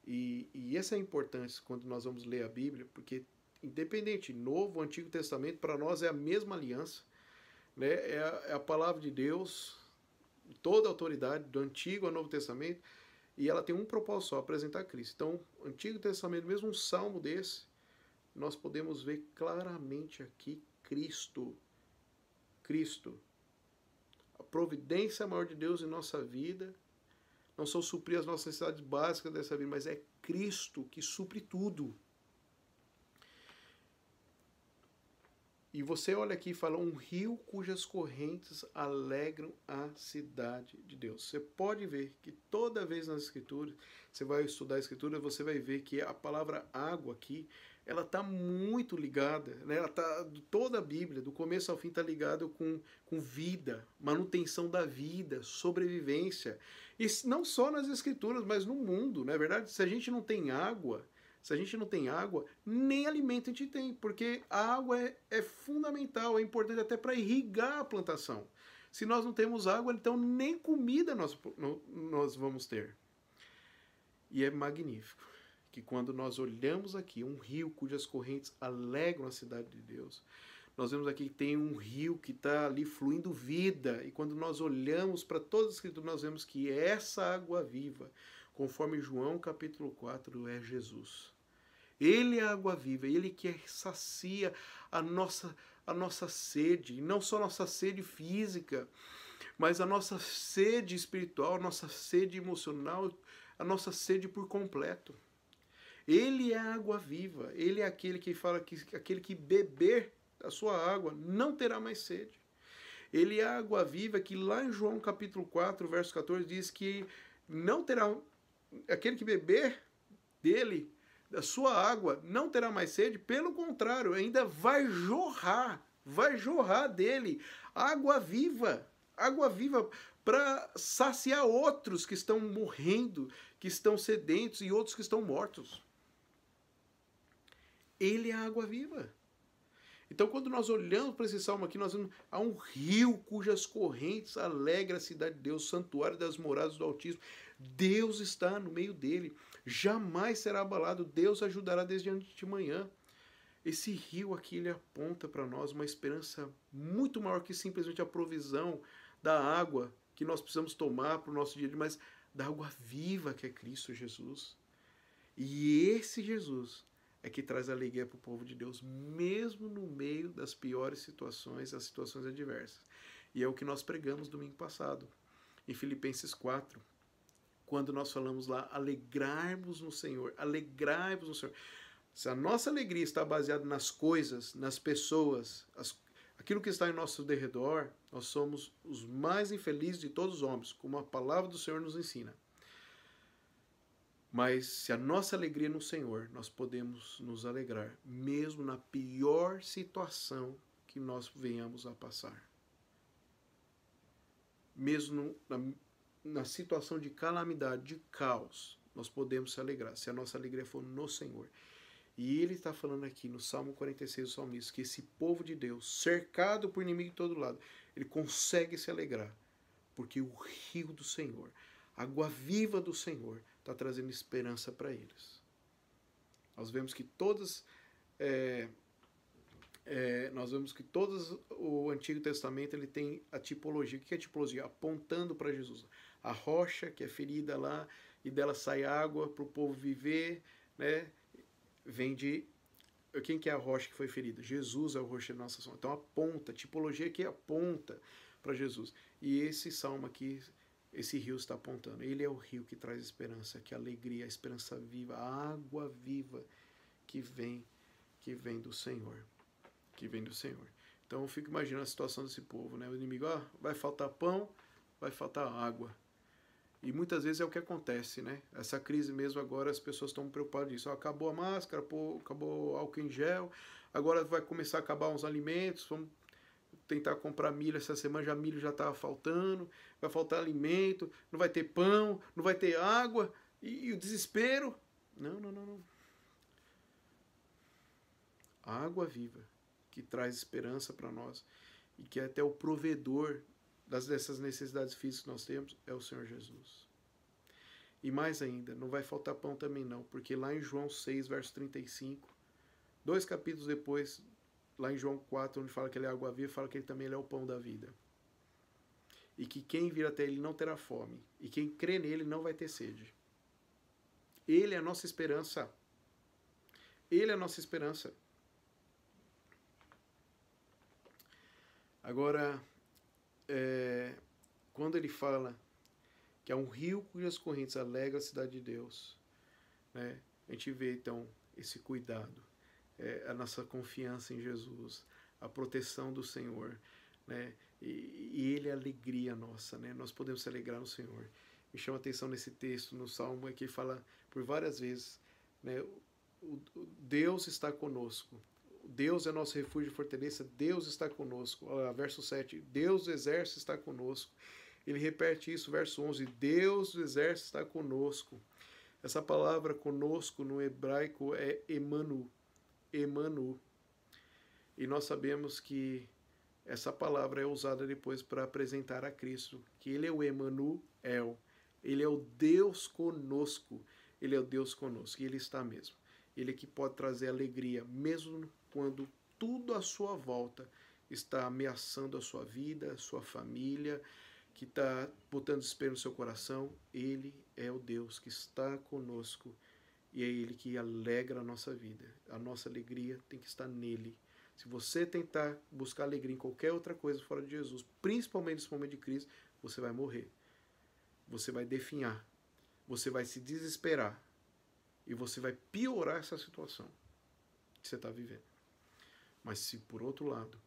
e, e essa é a importância quando nós vamos ler a Bíblia, porque independente, Novo, Antigo Testamento, para nós é a mesma aliança, né? é, a, é a palavra de Deus, toda a autoridade, do Antigo ao Novo Testamento, e ela tem um propósito só, apresentar Cristo. Então, Antigo Testamento, mesmo um salmo desse, nós podemos ver claramente aqui Cristo. Cristo providência maior de Deus em nossa vida não são suprir as nossas necessidades básicas dessa vida, mas é Cristo que supre tudo. E você olha aqui e fala um rio cujas correntes alegram a cidade de Deus. Você pode ver que toda vez nas escrituras, você vai estudar a escritura, você vai ver que a palavra água aqui ela está muito ligada, né? ela tá, toda a Bíblia, do começo ao fim, está ligada com, com vida, manutenção da vida, sobrevivência. E não só nas Escrituras, mas no mundo, não é verdade? Se a gente não tem água, se a gente não tem água, nem alimento a gente tem, porque a água é, é fundamental, é importante até para irrigar a plantação. Se nós não temos água, então nem comida nós, nós vamos ter. E é magnífico que quando nós olhamos aqui um rio cujas correntes alegram a cidade de Deus, nós vemos aqui que tem um rio que está ali fluindo vida, e quando nós olhamos para todas as escrituras, nós vemos que essa água viva, conforme João capítulo 4, é Jesus. Ele é a água viva, ele que sacia a nossa, a nossa sede, e não só a nossa sede física, mas a nossa sede espiritual, a nossa sede emocional, a nossa sede por completo. Ele é a água viva, ele é aquele que fala que aquele que beber da sua água não terá mais sede. Ele é a água viva que lá em João capítulo 4, verso 14 diz que não terá aquele que beber dele da sua água não terá mais sede, pelo contrário, ainda vai jorrar, vai jorrar dele água viva, água viva para saciar outros que estão morrendo, que estão sedentos e outros que estão mortos. Ele é a água viva. Então, quando nós olhamos para esse salmo aqui, nós vemos há um rio cujas correntes alegra a cidade de Deus, santuário das moradas do Altíssimo. Deus está no meio dele, jamais será abalado. Deus ajudará desde antes de manhã. Esse rio aqui ele aponta para nós uma esperança muito maior que simplesmente a provisão da água que nós precisamos tomar para o nosso dia a dia, mas da água viva que é Cristo Jesus. E esse Jesus é que traz alegria para o povo de Deus, mesmo no meio das piores situações, as situações adversas. E é o que nós pregamos domingo passado, em Filipenses 4, quando nós falamos lá, alegrarmos no Senhor, alegrai-vos no Senhor. Se a nossa alegria está baseada nas coisas, nas pessoas, as, aquilo que está em nosso derredor, nós somos os mais infelizes de todos os homens, como a palavra do Senhor nos ensina. Mas se a nossa alegria é no Senhor, nós podemos nos alegrar, mesmo na pior situação que nós venhamos a passar. Mesmo na, na situação de calamidade, de caos, nós podemos se alegrar, se a nossa alegria for no Senhor. E ele está falando aqui no Salmo 46 o Salmista que esse povo de Deus, cercado por inimigo de todo lado, ele consegue se alegrar, porque o rio do Senhor, a água viva do Senhor, está trazendo esperança para eles. Nós vemos que todas. É, é, nós vemos que todos o Antigo Testamento ele tem a tipologia. O que é tipologia? Apontando para Jesus. A rocha que é ferida lá e dela sai água para o povo viver, né? Vem de quem que é a rocha que foi ferida? Jesus é o rocha da nossa salvação. Então aponta, tipologia que aponta para Jesus. E esse salmo aqui esse rio está apontando. Ele é o rio que traz esperança, que alegria, a esperança viva, a água viva que vem, que vem do Senhor, que vem do Senhor. Então eu fico imaginando a situação desse povo, né? O inimigo, ah, vai faltar pão, vai faltar água. E muitas vezes é o que acontece, né? Essa crise mesmo agora, as pessoas estão preocupadas disso. Acabou a máscara, acabou o álcool em gel, agora vai começar a acabar uns alimentos, vamos tentar comprar milho essa semana, já milho já estava faltando, vai faltar alimento, não vai ter pão, não vai ter água, e, e o desespero. Não, não, não, não. A água viva que traz esperança para nós e que é até o provedor das, dessas necessidades físicas que nós temos é o Senhor Jesus. E mais ainda, não vai faltar pão também não, porque lá em João 6, verso 35, dois capítulos depois lá em João 4, onde fala que ele é água viva, fala que ele também ele é o pão da vida. E que quem vir até ele não terá fome. E quem crê nele não vai ter sede. Ele é a nossa esperança. Ele é a nossa esperança. Agora, é, quando ele fala que há um rio cujas correntes alegra a cidade de Deus, né, a gente vê então esse cuidado é, a nossa confiança em Jesus, a proteção do Senhor, né? E, e Ele é a alegria nossa, né? Nós podemos se alegrar no Senhor. Me chama a atenção nesse texto, no Salmo, é que fala por várias vezes, né? O, o Deus está conosco. Deus é nosso refúgio e fortaleza, Deus está conosco. Olha, verso 7, Deus do exército está conosco. Ele repete isso, verso 11, Deus do exército está conosco. Essa palavra conosco no hebraico é Emanu, Emanu. E nós sabemos que essa palavra é usada depois para apresentar a Cristo, que ele é o Emanuel. Ele é o Deus conosco. Ele é o Deus conosco e ele está mesmo. Ele é que pode trazer alegria mesmo quando tudo à sua volta está ameaçando a sua vida, a sua família, que está botando desespero no seu coração, Ele é o Deus que está conosco e é Ele que alegra a nossa vida. A nossa alegria tem que estar nele. Se você tentar buscar alegria em qualquer outra coisa fora de Jesus, principalmente nesse momento de crise, você vai morrer. Você vai definhar. Você vai se desesperar. E você vai piorar essa situação que você está vivendo. Mas se, por outro lado,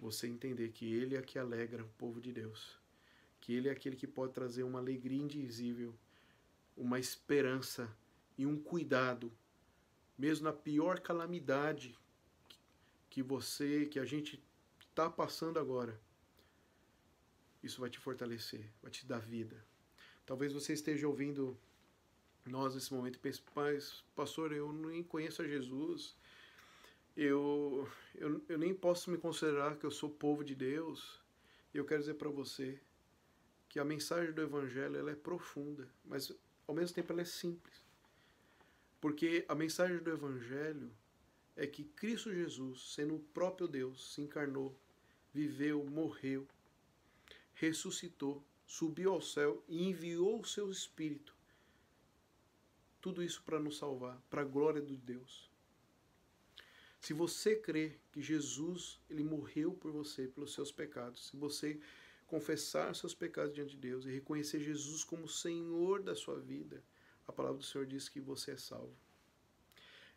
você entender que Ele é que alegra o povo de Deus, que Ele é aquele que pode trazer uma alegria indizível, uma esperança e um cuidado, mesmo na pior calamidade que você, que a gente está passando agora. Isso vai te fortalecer, vai te dar vida. Talvez você esteja ouvindo nós nesse momento e pense, mas, pastor, eu nem conheço a Jesus, eu, eu, eu nem posso me considerar que eu sou povo de Deus. Eu quero dizer para você que a mensagem do Evangelho ela é profunda, mas ao mesmo tempo ela é simples. Porque a mensagem do Evangelho é que Cristo Jesus, sendo o próprio Deus, se encarnou, viveu, morreu, ressuscitou, subiu ao céu e enviou o seu Espírito. Tudo isso para nos salvar, para a glória de Deus. Se você crê que Jesus ele morreu por você, pelos seus pecados, se você confessar seus pecados diante de Deus e reconhecer Jesus como Senhor da sua vida, a palavra do Senhor diz que você é salvo.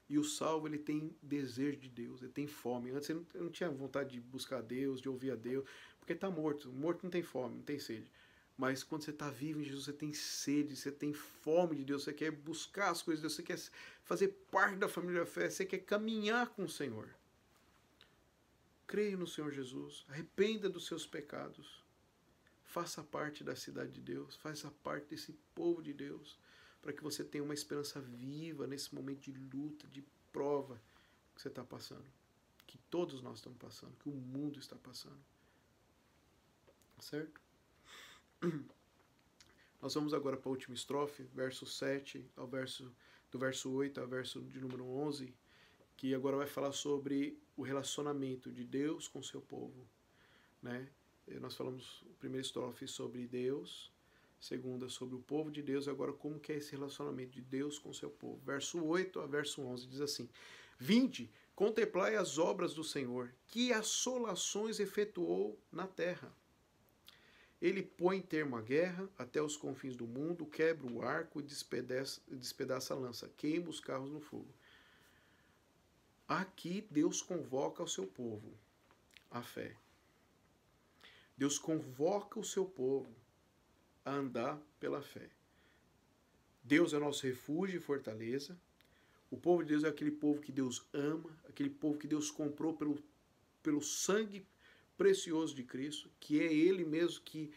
E o salvo, ele tem desejo de Deus, ele tem fome. Antes ele não, tinha vontade de buscar Deus, de ouvir a Deus, porque está morto. morto não tem fome, não tem sede. Mas quando você está vivo em Jesus, você tem sede, você tem fome de Deus, você quer buscar as coisas de Deus, você quer fazer parte da família da fé, você quer caminhar com o Senhor. Creia no Senhor Jesus, arrependa dos seus pecados, faça parte da cidade de Deus, faça parte desse povo de Deus para que você tenha uma esperança viva nesse momento de luta, de prova que você está passando, que todos nós estamos passando, que o mundo está passando. Certo? Nós vamos agora para a última estrofe, verso 7 ao verso do verso 8 ao verso de número 11, que agora vai falar sobre o relacionamento de Deus com seu povo, né? Nós falamos primeira estrofe sobre Deus, Segunda, sobre o povo de Deus, agora como que é esse relacionamento de Deus com seu povo. Verso 8 a verso 11 diz assim: Vinde, contemplai as obras do Senhor, que assolações efetuou na terra. Ele põe termo à guerra até os confins do mundo, quebra o arco e despedaça, despedaça a lança, queima os carros no fogo. Aqui Deus convoca o seu povo à fé. Deus convoca o seu povo a andar pela fé. Deus é nosso refúgio e fortaleza. O povo de Deus é aquele povo que Deus ama, aquele povo que Deus comprou pelo, pelo sangue precioso de Cristo, que é Ele mesmo que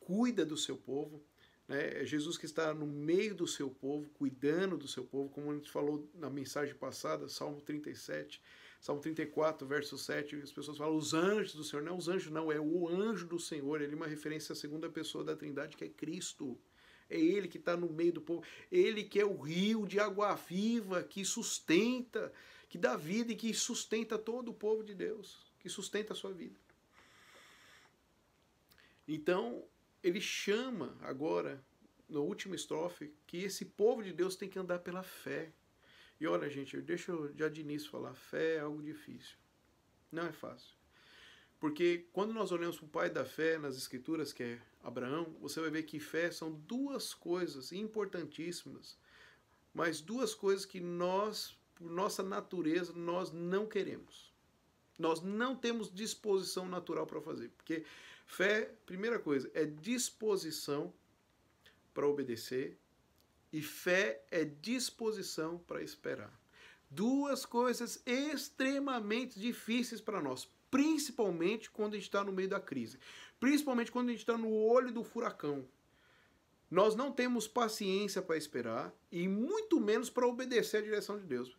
cuida do seu povo. Né? É Jesus que está no meio do seu povo, cuidando do seu povo, como a gente falou na mensagem passada, Salmo 37 Salmo 34, verso 7, as pessoas falam os anjos do Senhor. Não, é os anjos não, é o anjo do Senhor. Ele é uma referência à segunda pessoa da Trindade, que é Cristo. É Ele que está no meio do povo. Ele que é o rio de água viva, que sustenta, que dá vida e que sustenta todo o povo de Deus, que sustenta a sua vida. Então, ele chama agora, na última estrofe, que esse povo de Deus tem que andar pela fé. E olha, gente, deixa eu já de início falar, fé é algo difícil. Não é fácil. Porque quando nós olhamos para o pai da fé nas escrituras, que é Abraão, você vai ver que fé são duas coisas importantíssimas, mas duas coisas que nós, por nossa natureza, nós não queremos. Nós não temos disposição natural para fazer, porque fé, primeira coisa, é disposição para obedecer e fé é disposição para esperar. Duas coisas extremamente difíceis para nós, principalmente quando a gente está no meio da crise, principalmente quando a gente está no olho do furacão. Nós não temos paciência para esperar e muito menos para obedecer à direção de Deus.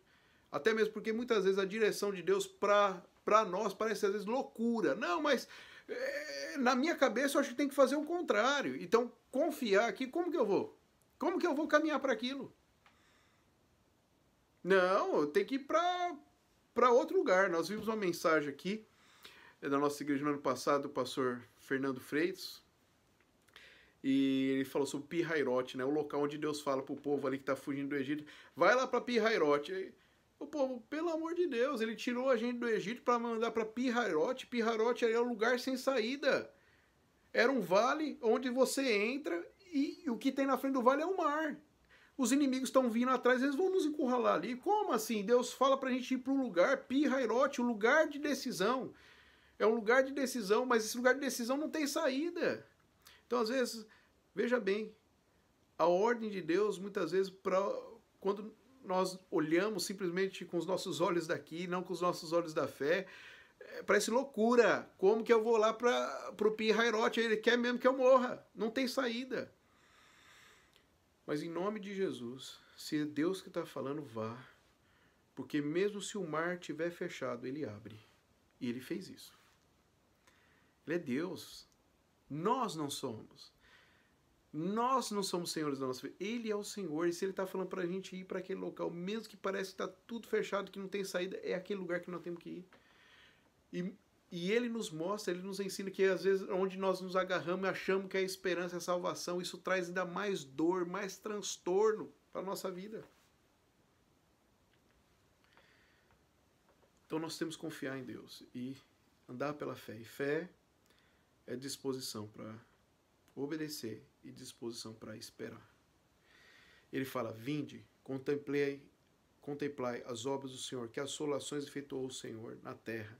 Até mesmo porque muitas vezes a direção de Deus para nós parece às vezes loucura. Não, mas é, na minha cabeça eu acho que tem que fazer o contrário. Então, confiar aqui, como que eu vou? Como que eu vou caminhar para aquilo? Não, tem que ir para outro lugar. Nós vimos uma mensagem aqui é, da nossa igreja no ano passado, do pastor Fernando Freitas. E ele falou sobre Pirrairote, né? O local onde Deus fala pro povo ali que tá fugindo do Egito, vai lá para Pirrairote. O povo, pelo amor de Deus, ele tirou a gente do Egito para mandar para Pirrairote. Pirrairote era é um lugar sem saída. Era um vale onde você entra e, o que tem na frente do vale é o mar. Os inimigos estão vindo atrás, eles vão nos encurralar ali. Como assim? Deus fala para a gente ir para um lugar, pirrairote, o um lugar de decisão. É um lugar de decisão, mas esse lugar de decisão não tem saída. Então, às vezes, veja bem, a ordem de Deus, muitas vezes, pra, quando nós olhamos simplesmente com os nossos olhos daqui, não com os nossos olhos da fé, eh, parece loucura. Como que eu vou lá para o Pirrairote? Ele quer mesmo que eu morra. Não tem saída. Mas em nome de Jesus, se é Deus que está falando, vá. Porque mesmo se o mar estiver fechado, ele abre. E ele fez isso. Ele é Deus. Nós não somos. Nós não somos senhores da nossa vida. Ele é o Senhor. E se ele está falando para a gente ir para aquele local, mesmo que parece que está tudo fechado, que não tem saída, é aquele lugar que nós temos que ir. E e ele nos mostra, ele nos ensina que às vezes onde nós nos agarramos e achamos que a é esperança é a salvação, isso traz ainda mais dor, mais transtorno para a nossa vida. Então nós temos que confiar em Deus e andar pela fé. E fé é disposição para obedecer e disposição para esperar. Ele fala: Vinde, contemplei, contemplai as obras do Senhor, que as solações efetuou o Senhor na terra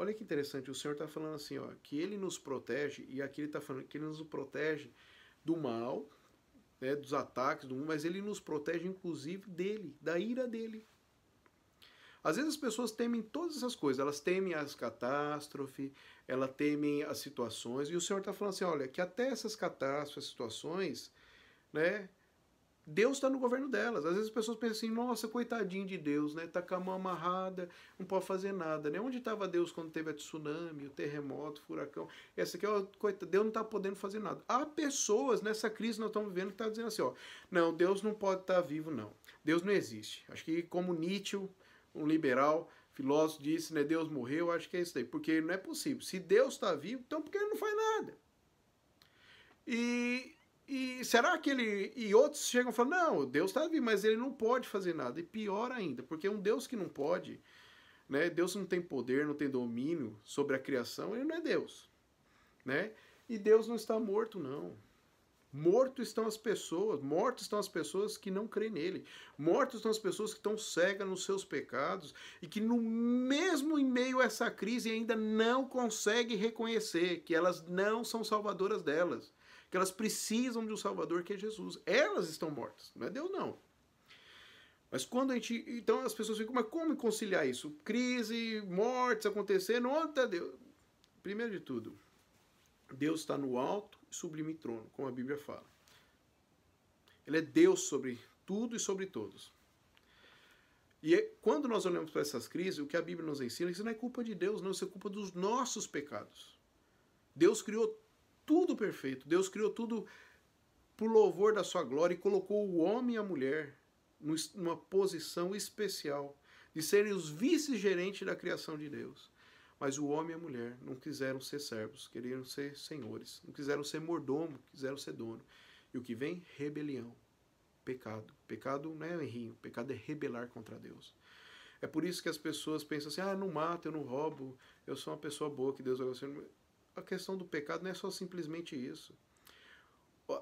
Olha que interessante, o Senhor está falando assim, ó, que Ele nos protege, e aqui Ele está falando que Ele nos protege do mal, né, dos ataques do mundo, mas Ele nos protege inclusive dele, da ira dele. Às vezes as pessoas temem todas essas coisas, elas temem as catástrofes, elas temem as situações, e o Senhor está falando assim, olha, que até essas catástrofes, situações, né, Deus está no governo delas. Às vezes as pessoas pensam assim, nossa, coitadinho de Deus, né? Tá com a mão amarrada, não pode fazer nada, né? Onde estava Deus quando teve a tsunami, o terremoto, o furacão? Essa aqui, ó, é coitado, Deus não está podendo fazer nada. Há pessoas nessa crise que nós estamos vivendo que estão tá dizendo assim, ó, não, Deus não pode estar tá vivo, não. Deus não existe. Acho que como Nietzsche, um liberal, filósofo, disse, né, Deus morreu, acho que é isso daí. Porque não é possível. Se Deus está vivo, então por que ele não faz nada? E e será que ele. E outros chegam e falam: não, Deus está vivo, mas ele não pode fazer nada. E pior ainda, porque um Deus que não pode, né? Deus não tem poder, não tem domínio sobre a criação, ele não é Deus. Né? E Deus não está morto, não. Morto estão as pessoas, mortos estão as pessoas que não creem nele. Mortos estão as pessoas que estão cegas nos seus pecados e que no mesmo em meio a essa crise ainda não conseguem reconhecer que elas não são salvadoras delas que elas precisam de um Salvador que é Jesus. Elas estão mortas, não é Deus não. Mas quando a gente. Então as pessoas ficam, mas como conciliar isso? Crise, mortes acontecendo, onde está Deus? Primeiro de tudo, Deus está no alto e sublime trono, como a Bíblia fala. Ele é Deus sobre tudo e sobre todos. E é, quando nós olhamos para essas crises, o que a Bíblia nos ensina é que isso não é culpa de Deus, não, isso é culpa dos nossos pecados. Deus criou tudo perfeito. Deus criou tudo por louvor da sua glória e colocou o homem e a mulher numa posição especial de serem os vice-gerentes da criação de Deus. Mas o homem e a mulher não quiseram ser servos, queriam ser senhores, não quiseram ser mordomo, quiseram ser dono. E o que vem? Rebelião, pecado. Pecado não é errinho, pecado é rebelar contra Deus. É por isso que as pessoas pensam assim: ah, não mato, eu não roubo, eu sou uma pessoa boa que Deus vai assim, gostar a questão do pecado não é só simplesmente isso.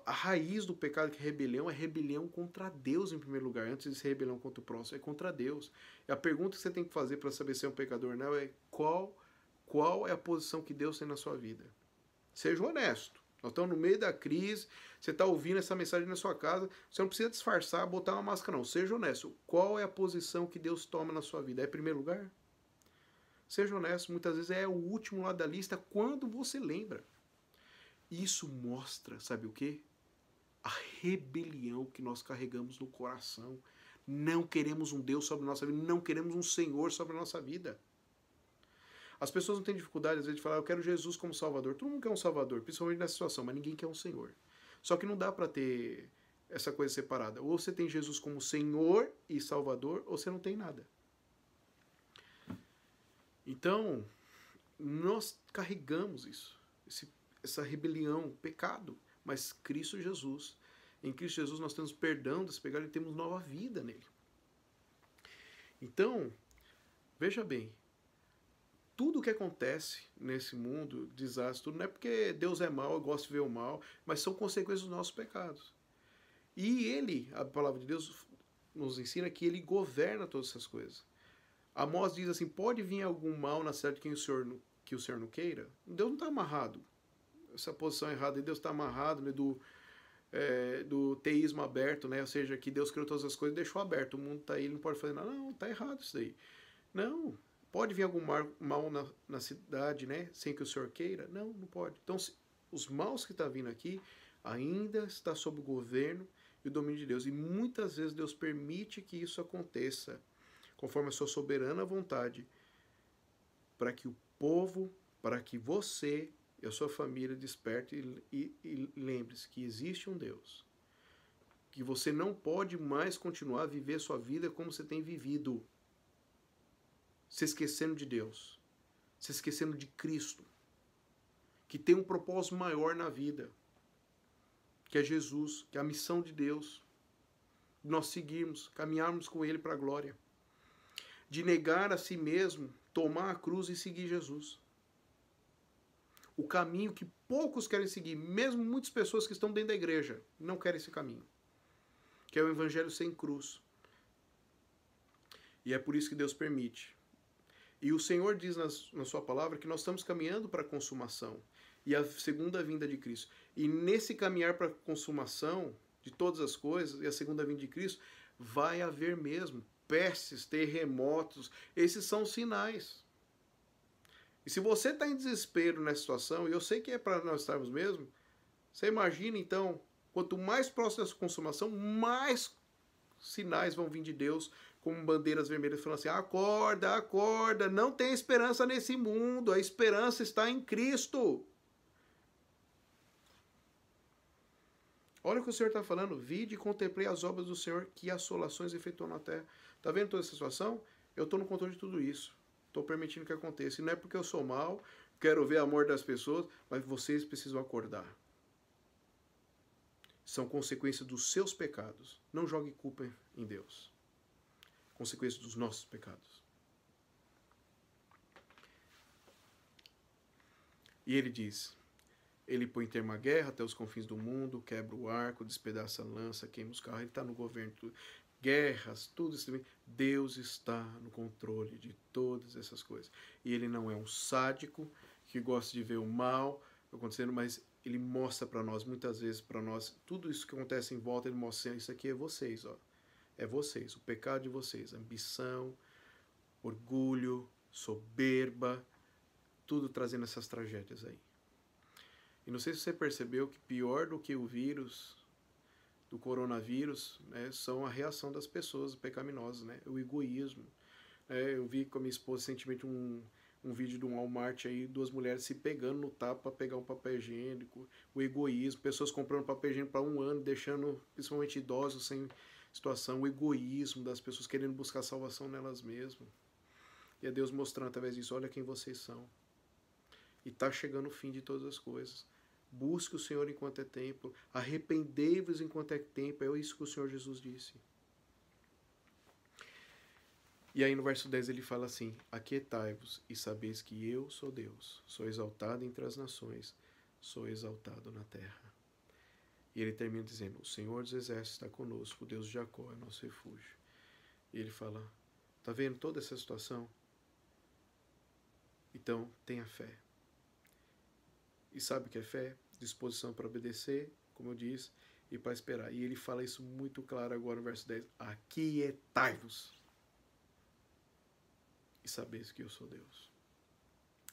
A raiz do pecado que é rebelião é rebelião contra Deus em primeiro lugar, antes de ser rebelião contra o próximo, é contra Deus. E a pergunta que você tem que fazer para saber se é um pecador ou não é qual qual é a posição que Deus tem na sua vida. Seja honesto. Nós estamos no meio da crise, você está ouvindo essa mensagem na sua casa, você não precisa disfarçar, botar uma máscara, não. Seja honesto. Qual é a posição que Deus toma na sua vida? É primeiro lugar? Seja honesto, muitas vezes é o último lá da lista quando você lembra. Isso mostra, sabe o quê? A rebelião que nós carregamos no coração. Não queremos um Deus sobre a nossa vida, não queremos um Senhor sobre a nossa vida. As pessoas não têm dificuldade, às vezes, de falar, eu quero Jesus como Salvador. Todo mundo quer um Salvador, principalmente nessa situação, mas ninguém quer um Senhor. Só que não dá para ter essa coisa separada. Ou você tem Jesus como Senhor e Salvador, ou você não tem nada. Então, nós carregamos isso, esse, essa rebelião, pecado, mas Cristo Jesus, em Cristo Jesus nós temos perdão desse pecado e temos nova vida nele. Então, veja bem, tudo o que acontece nesse mundo, desastre, tudo, não é porque Deus é mal, eu gosto de ver o mal, mas são consequências dos nossos pecados. E ele, a palavra de Deus nos ensina que ele governa todas essas coisas. Amós diz assim: pode vir algum mal na cidade que o senhor, que o senhor não queira? Deus não está amarrado. Essa posição errada de Deus está amarrado né, do, é, do teísmo aberto, né? ou seja, que Deus criou todas as coisas e deixou aberto. O mundo está aí, ele não pode fazer nada. Não, está errado isso aí. Não, pode vir algum mal na, na cidade né, sem que o senhor queira? Não, não pode. Então, se, os maus que está vindo aqui ainda está sob o governo e o domínio de Deus. E muitas vezes Deus permite que isso aconteça conforme a sua soberana vontade, para que o povo, para que você e a sua família despertem e, e, e lembre-se que existe um Deus. Que você não pode mais continuar a viver a sua vida como você tem vivido, se esquecendo de Deus, se esquecendo de Cristo, que tem um propósito maior na vida, que é Jesus, que é a missão de Deus, nós seguirmos, caminharmos com Ele para a glória de negar a si mesmo, tomar a cruz e seguir Jesus. O caminho que poucos querem seguir, mesmo muitas pessoas que estão dentro da igreja, não querem esse caminho, que é o evangelho sem cruz. E é por isso que Deus permite. E o Senhor diz nas, na sua palavra que nós estamos caminhando para a consumação e a segunda vinda de Cristo. E nesse caminhar para a consumação de todas as coisas e a segunda vinda de Cristo, vai haver mesmo pestes, terremotos, esses são sinais. E se você está em desespero nessa situação, e eu sei que é para nós estarmos mesmo, você imagina então, quanto mais próximo dessa consumação, mais sinais vão vir de Deus como bandeiras vermelhas falando assim: acorda, acorda, não tem esperança nesse mundo, a esperança está em Cristo. Olha o que o Senhor está falando. Vide e contemplei as obras do Senhor que assolações efetuou na terra. Tá vendo toda essa situação? Eu estou no controle de tudo isso. Estou permitindo que aconteça. E não é porque eu sou mal, quero ver a morte das pessoas, mas vocês precisam acordar. São consequência dos seus pecados. Não jogue culpa em Deus. Consequência dos nossos pecados. E ele diz: Ele põe em termo a guerra até os confins do mundo, quebra o arco, despedaça a lança, queima os carros. Ele está no governo guerras, tudo isso também. Deus está no controle de todas essas coisas. E ele não é um sádico que gosta de ver o mal acontecendo, mas ele mostra para nós, muitas vezes para nós, tudo isso que acontece em volta, ele mostra isso aqui é vocês, ó. É vocês, o pecado de vocês, ambição, orgulho, soberba, tudo trazendo essas tragédias aí. E não sei se você percebeu que pior do que o vírus do coronavírus né, são a reação das pessoas pecaminosas, né, o egoísmo. É, eu vi com a minha esposa recentemente um, um vídeo de um Walmart aí, duas mulheres se pegando no tapa para pegar um papel higiênico, o egoísmo, pessoas comprando papel higiênico para um ano, deixando principalmente idosos sem situação, o egoísmo das pessoas querendo buscar salvação nelas mesmas. E é Deus mostrando através disso, olha quem vocês são. E está chegando o fim de todas as coisas. Busque o Senhor enquanto é tempo. Arrependei-vos enquanto é tempo. É isso que o Senhor Jesus disse. E aí no verso 10 ele fala assim: Aquietai-vos e sabeis que eu sou Deus, sou exaltado entre as nações, sou exaltado na terra. E ele termina dizendo: O Senhor dos Exércitos está conosco, o Deus de Jacó é nosso refúgio. E ele fala: Tá vendo toda essa situação? Então tenha fé, e sabe o que é fé, disposição para obedecer, como eu disse, e para esperar. E ele fala isso muito claro agora no verso 10. Aqui é vos e sabeis que eu sou Deus.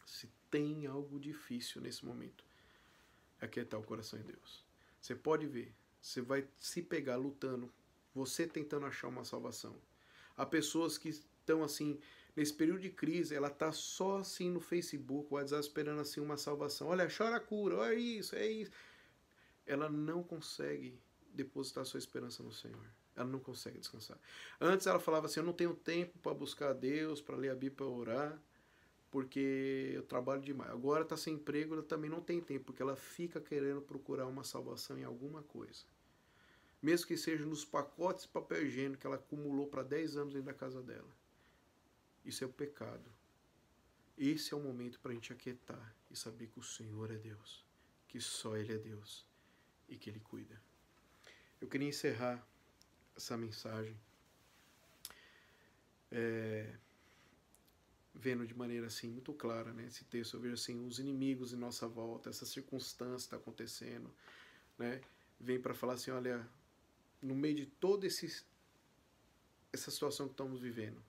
Se tem algo difícil nesse momento, é aquietar é o coração em Deus. Você pode ver, você vai se pegar lutando, você tentando achar uma salvação. Há pessoas que estão assim, nesse período de crise, ela tá só assim no Facebook, WhatsApp, esperando assim uma salvação. Olha, chora a cura, olha isso, é isso. Ela não consegue depositar sua esperança no Senhor. Ela não consegue descansar. Antes ela falava assim: Eu não tenho tempo para buscar a Deus, para ler a Bíblia, para orar, porque eu trabalho demais. Agora está sem emprego, ela também não tem tempo, porque ela fica querendo procurar uma salvação em alguma coisa. Mesmo que seja nos pacotes de papel higiênico que ela acumulou para 10 anos dentro da casa dela. Isso é o pecado. Esse é o momento para a gente aquietar e saber que o Senhor é Deus, que só Ele é Deus e que Ele cuida. Eu queria encerrar essa mensagem é, vendo de maneira assim muito clara né, esse texto. Eu vejo assim os inimigos em nossa volta, essa circunstância está acontecendo, né, vem para falar assim, olha, no meio de toda essa situação que estamos vivendo,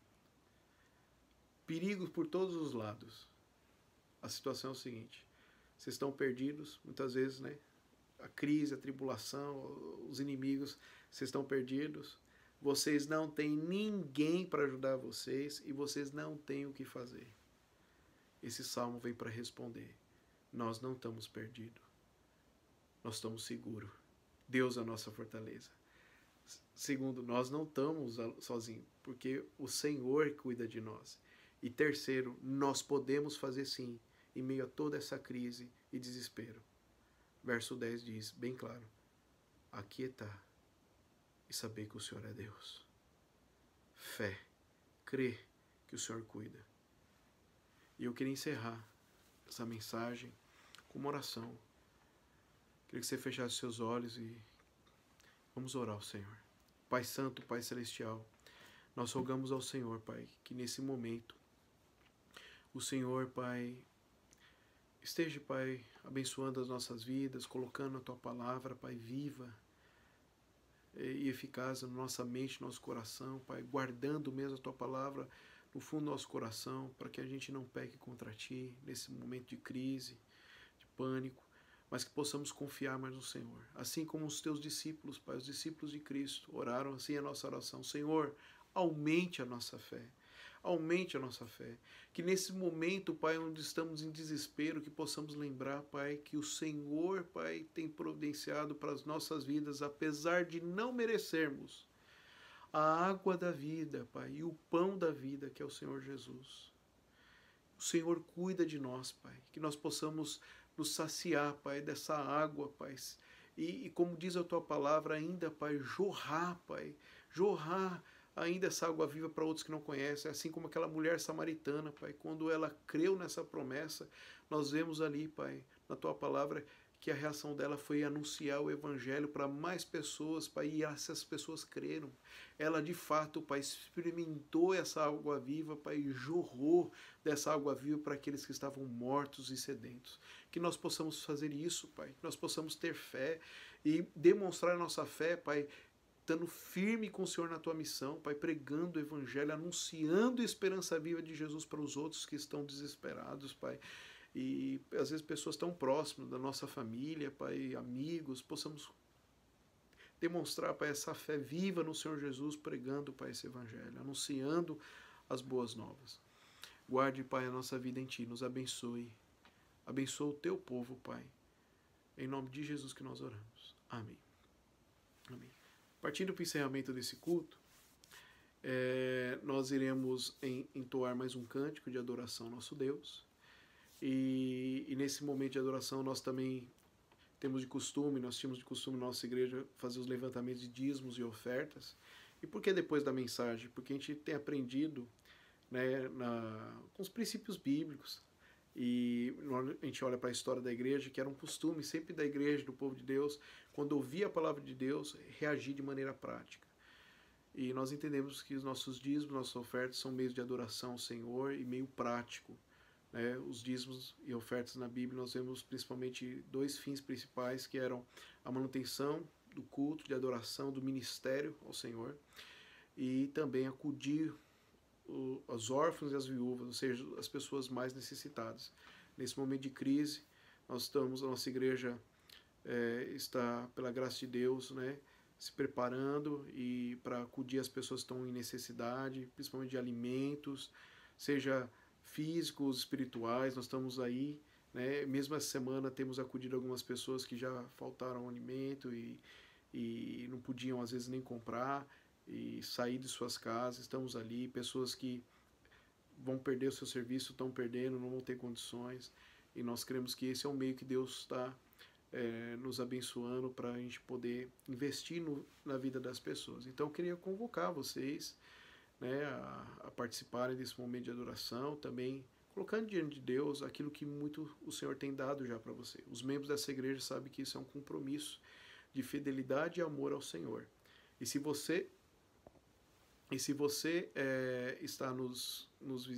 perigos por todos os lados. A situação é o seguinte: vocês estão perdidos, muitas vezes, né? A crise, a tribulação, os inimigos, vocês estão perdidos. Vocês não têm ninguém para ajudar vocês e vocês não têm o que fazer. Esse salmo vem para responder: nós não estamos perdidos. Nós estamos seguros. Deus é a nossa fortaleza. Segundo, nós não estamos sozinhos, porque o Senhor cuida de nós. E terceiro, nós podemos fazer sim, em meio a toda essa crise e desespero. Verso 10 diz, bem claro: Aquietar e saber que o Senhor é Deus. Fé, crer que o Senhor cuida. E eu queria encerrar essa mensagem com uma oração. Queria que você fechasse seus olhos e vamos orar ao Senhor. Pai Santo, Pai Celestial, nós rogamos ao Senhor, Pai, que nesse momento o Senhor, Pai, esteja, Pai, abençoando as nossas vidas, colocando a tua palavra, Pai, viva e eficaz na nossa mente, no nosso coração, Pai, guardando mesmo a tua palavra no fundo do nosso coração, para que a gente não peque contra ti nesse momento de crise, de pânico, mas que possamos confiar mais no Senhor. Assim como os teus discípulos, Pai, os discípulos de Cristo, oraram assim a nossa oração: Senhor, aumente a nossa fé. Aumente a nossa fé. Que nesse momento, Pai, onde estamos em desespero, que possamos lembrar, Pai, que o Senhor, Pai, tem providenciado para as nossas vidas, apesar de não merecermos, a água da vida, Pai, e o pão da vida, que é o Senhor Jesus. O Senhor cuida de nós, Pai, que nós possamos nos saciar, Pai, dessa água, Pai. E, e como diz a tua palavra, ainda, Pai, jorrar, Pai, jorrar ainda essa água viva para outros que não conhecem, assim como aquela mulher samaritana, Pai. Quando ela creu nessa promessa, nós vemos ali, Pai, na tua palavra, que a reação dela foi anunciar o evangelho para mais pessoas, Pai, e essas pessoas creram. Ela de fato, Pai, experimentou essa água viva, Pai, e jorrou dessa água viva para aqueles que estavam mortos e sedentos. Que nós possamos fazer isso, Pai, que nós possamos ter fé e demonstrar nossa fé, Pai, estando firme com o Senhor na tua missão, Pai, pregando o Evangelho, anunciando a esperança viva de Jesus para os outros que estão desesperados, Pai. E às vezes pessoas tão próximas da nossa família, Pai, amigos, possamos demonstrar, Pai, essa fé viva no Senhor Jesus, pregando, Pai, esse Evangelho, anunciando as boas novas. Guarde, Pai, a nossa vida em Ti, nos abençoe. Abençoa o Teu povo, Pai. Em nome de Jesus que nós oramos. Amém. Amém. Partindo para o encerramento desse culto, é, nós iremos entoar mais um cântico de adoração ao nosso Deus. E, e, nesse momento de adoração nós também temos de costume, nós tínhamos de costume na nossa igreja fazer os levantamentos de dízimos e ofertas. E por que depois da mensagem? Porque a gente tem aprendido né, na, com os princípios bíblicos e a gente olha para a história da igreja, que era um costume sempre da igreja, do povo de Deus, quando ouvia a palavra de Deus, reagir de maneira prática. E nós entendemos que os nossos dízimos, nossas ofertas são meios de adoração ao Senhor e meio prático. Né? Os dízimos e ofertas na Bíblia nós vemos principalmente dois fins principais, que eram a manutenção do culto, de adoração, do ministério ao Senhor, e também acudir os órfãos e as viúvas, ou seja, as pessoas mais necessitadas. Nesse momento de crise, nós estamos, a nossa igreja é, está, pela graça de Deus, né, se preparando e para acudir as pessoas que estão em necessidade, principalmente de alimentos, seja físicos, espirituais, nós estamos aí, né? Mesmo essa semana temos acudido algumas pessoas que já faltaram alimento e, e não podiam às vezes nem comprar e sair de suas casas, estamos ali, pessoas que vão perder o seu serviço, estão perdendo, não vão ter condições, e nós cremos que esse é o meio que Deus está é, nos abençoando para a gente poder investir no, na vida das pessoas. Então eu queria convocar vocês né, a, a participarem desse momento de adoração, também colocando diante de Deus aquilo que muito o Senhor tem dado já para você. Os membros dessa igreja sabem que isso é um compromisso de fidelidade e amor ao Senhor. E se você e se você é, está nos, nos,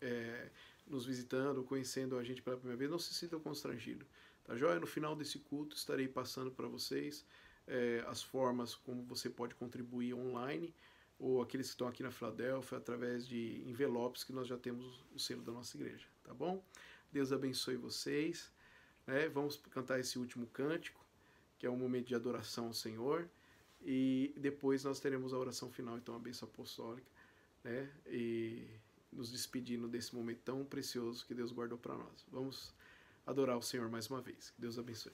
é, nos visitando, conhecendo a gente pela primeira vez, não se sinta constrangido. Tá joia? No final desse culto estarei passando para vocês é, as formas como você pode contribuir online ou aqueles que estão aqui na Filadélfia através de envelopes que nós já temos o selo da nossa igreja, tá bom? Deus abençoe vocês. Né? Vamos cantar esse último cântico, que é um momento de adoração ao Senhor e depois nós teremos a oração final, então a bênção apostólica, né? E nos despedindo desse momento tão precioso que Deus guardou para nós. Vamos adorar o Senhor mais uma vez. Que Deus abençoe.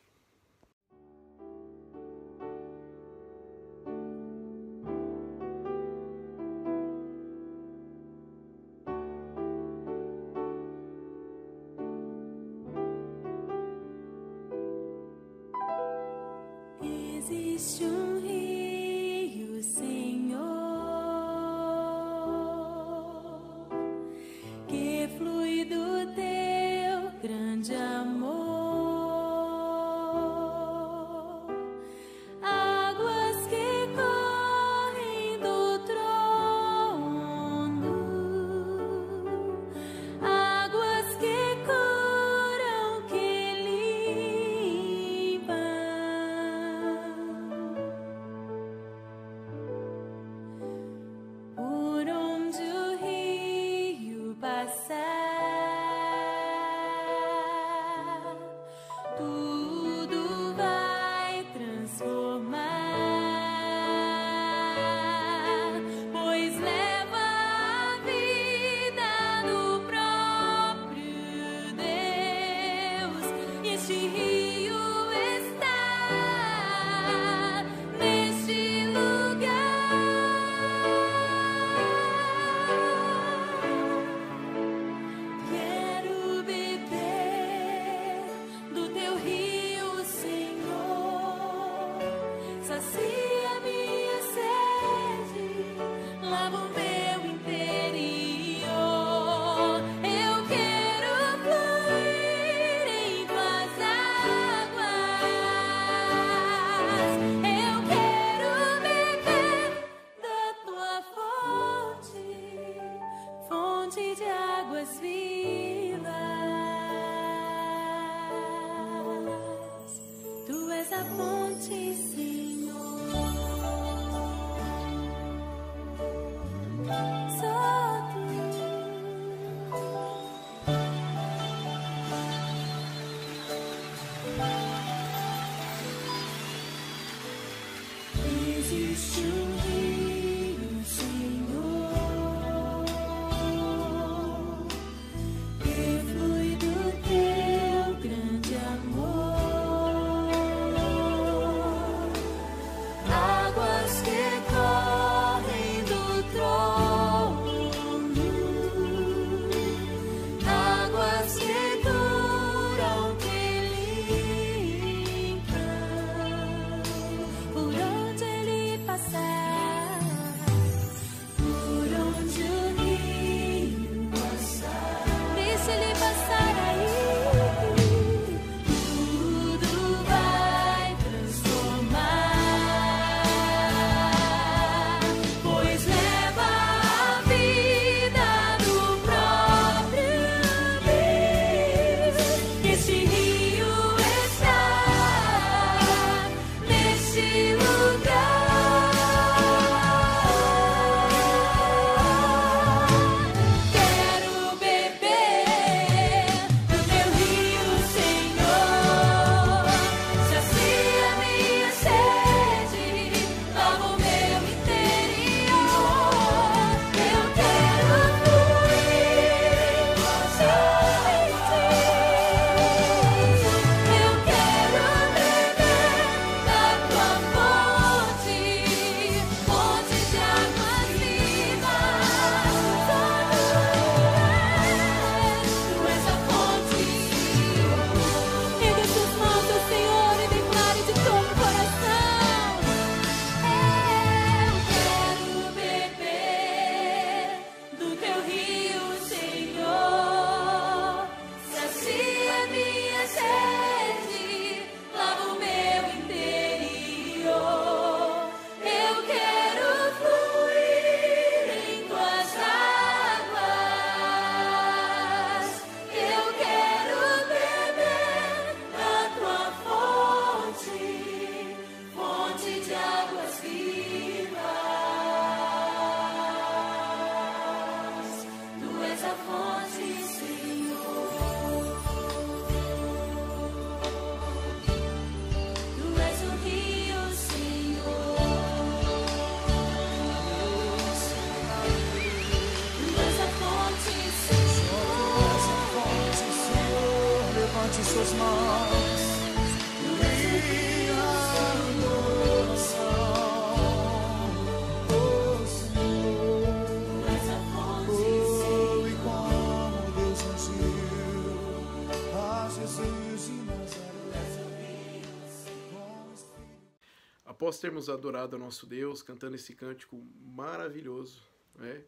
termos adorado ao nosso Deus, cantando esse cântico maravilhoso, né?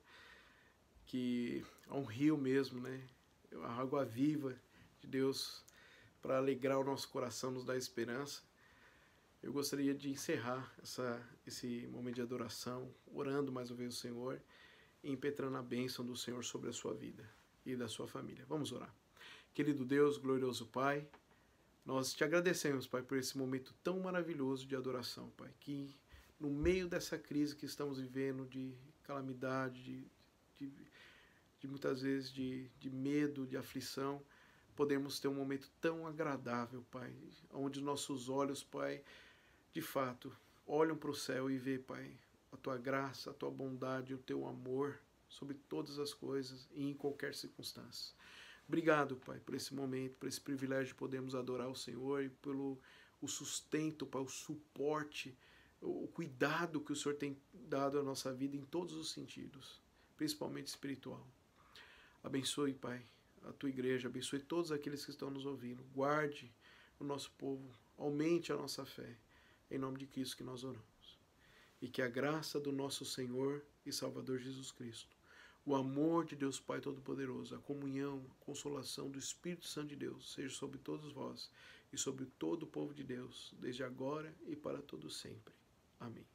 que é um rio mesmo, né? a água viva de Deus para alegrar o nosso coração, nos dar esperança. Eu gostaria de encerrar essa, esse momento de adoração, orando mais uma vez o Senhor e impetrando a bênção do Senhor sobre a sua vida e da sua família. Vamos orar. Querido Deus, glorioso Pai, nós te agradecemos, Pai, por esse momento tão maravilhoso de adoração, Pai, que no meio dessa crise que estamos vivendo de calamidade, de, de, de muitas vezes de, de medo, de aflição, podemos ter um momento tão agradável, Pai, onde nossos olhos, Pai, de fato, olham para o céu e vê, Pai, a tua graça, a tua bondade, o teu amor sobre todas as coisas e em qualquer circunstância. Obrigado, Pai, por esse momento, por esse privilégio de podermos adorar o Senhor e pelo o sustento, Pai, o suporte, o cuidado que o Senhor tem dado à nossa vida em todos os sentidos, principalmente espiritual. Abençoe, Pai, a tua igreja, abençoe todos aqueles que estão nos ouvindo, guarde o nosso povo, aumente a nossa fé. Em nome de Cristo que nós oramos. E que a graça do nosso Senhor e Salvador Jesus Cristo o amor de Deus Pai Todo-Poderoso, a comunhão, a consolação do Espírito Santo de Deus seja sobre todos vós e sobre todo o povo de Deus, desde agora e para todo sempre. Amém.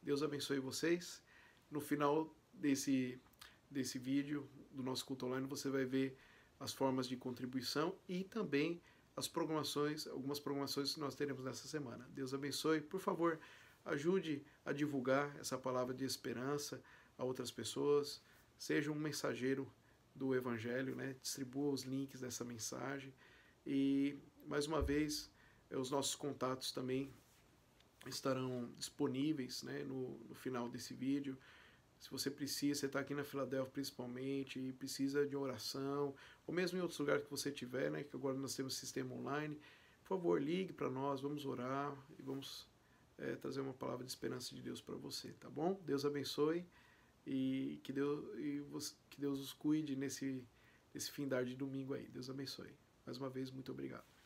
Deus abençoe vocês. No final desse desse vídeo do nosso culto online, você vai ver as formas de contribuição e também as programações, algumas programações que nós teremos nessa semana. Deus abençoe. Por favor, ajude a divulgar essa palavra de esperança a outras pessoas seja um mensageiro do Evangelho, né? distribua os links dessa mensagem. E, mais uma vez, eh, os nossos contatos também estarão disponíveis né? no, no final desse vídeo. Se você precisa, você está aqui na Filadélfia principalmente e precisa de oração, ou mesmo em outros lugares que você tiver, né? que agora nós temos sistema online, por favor, ligue para nós, vamos orar e vamos é, trazer uma palavra de esperança de Deus para você, tá bom? Deus abençoe. E que Deus, e você, que Deus os cuide nesse, nesse findar de domingo aí. Deus abençoe. Mais uma vez, muito obrigado.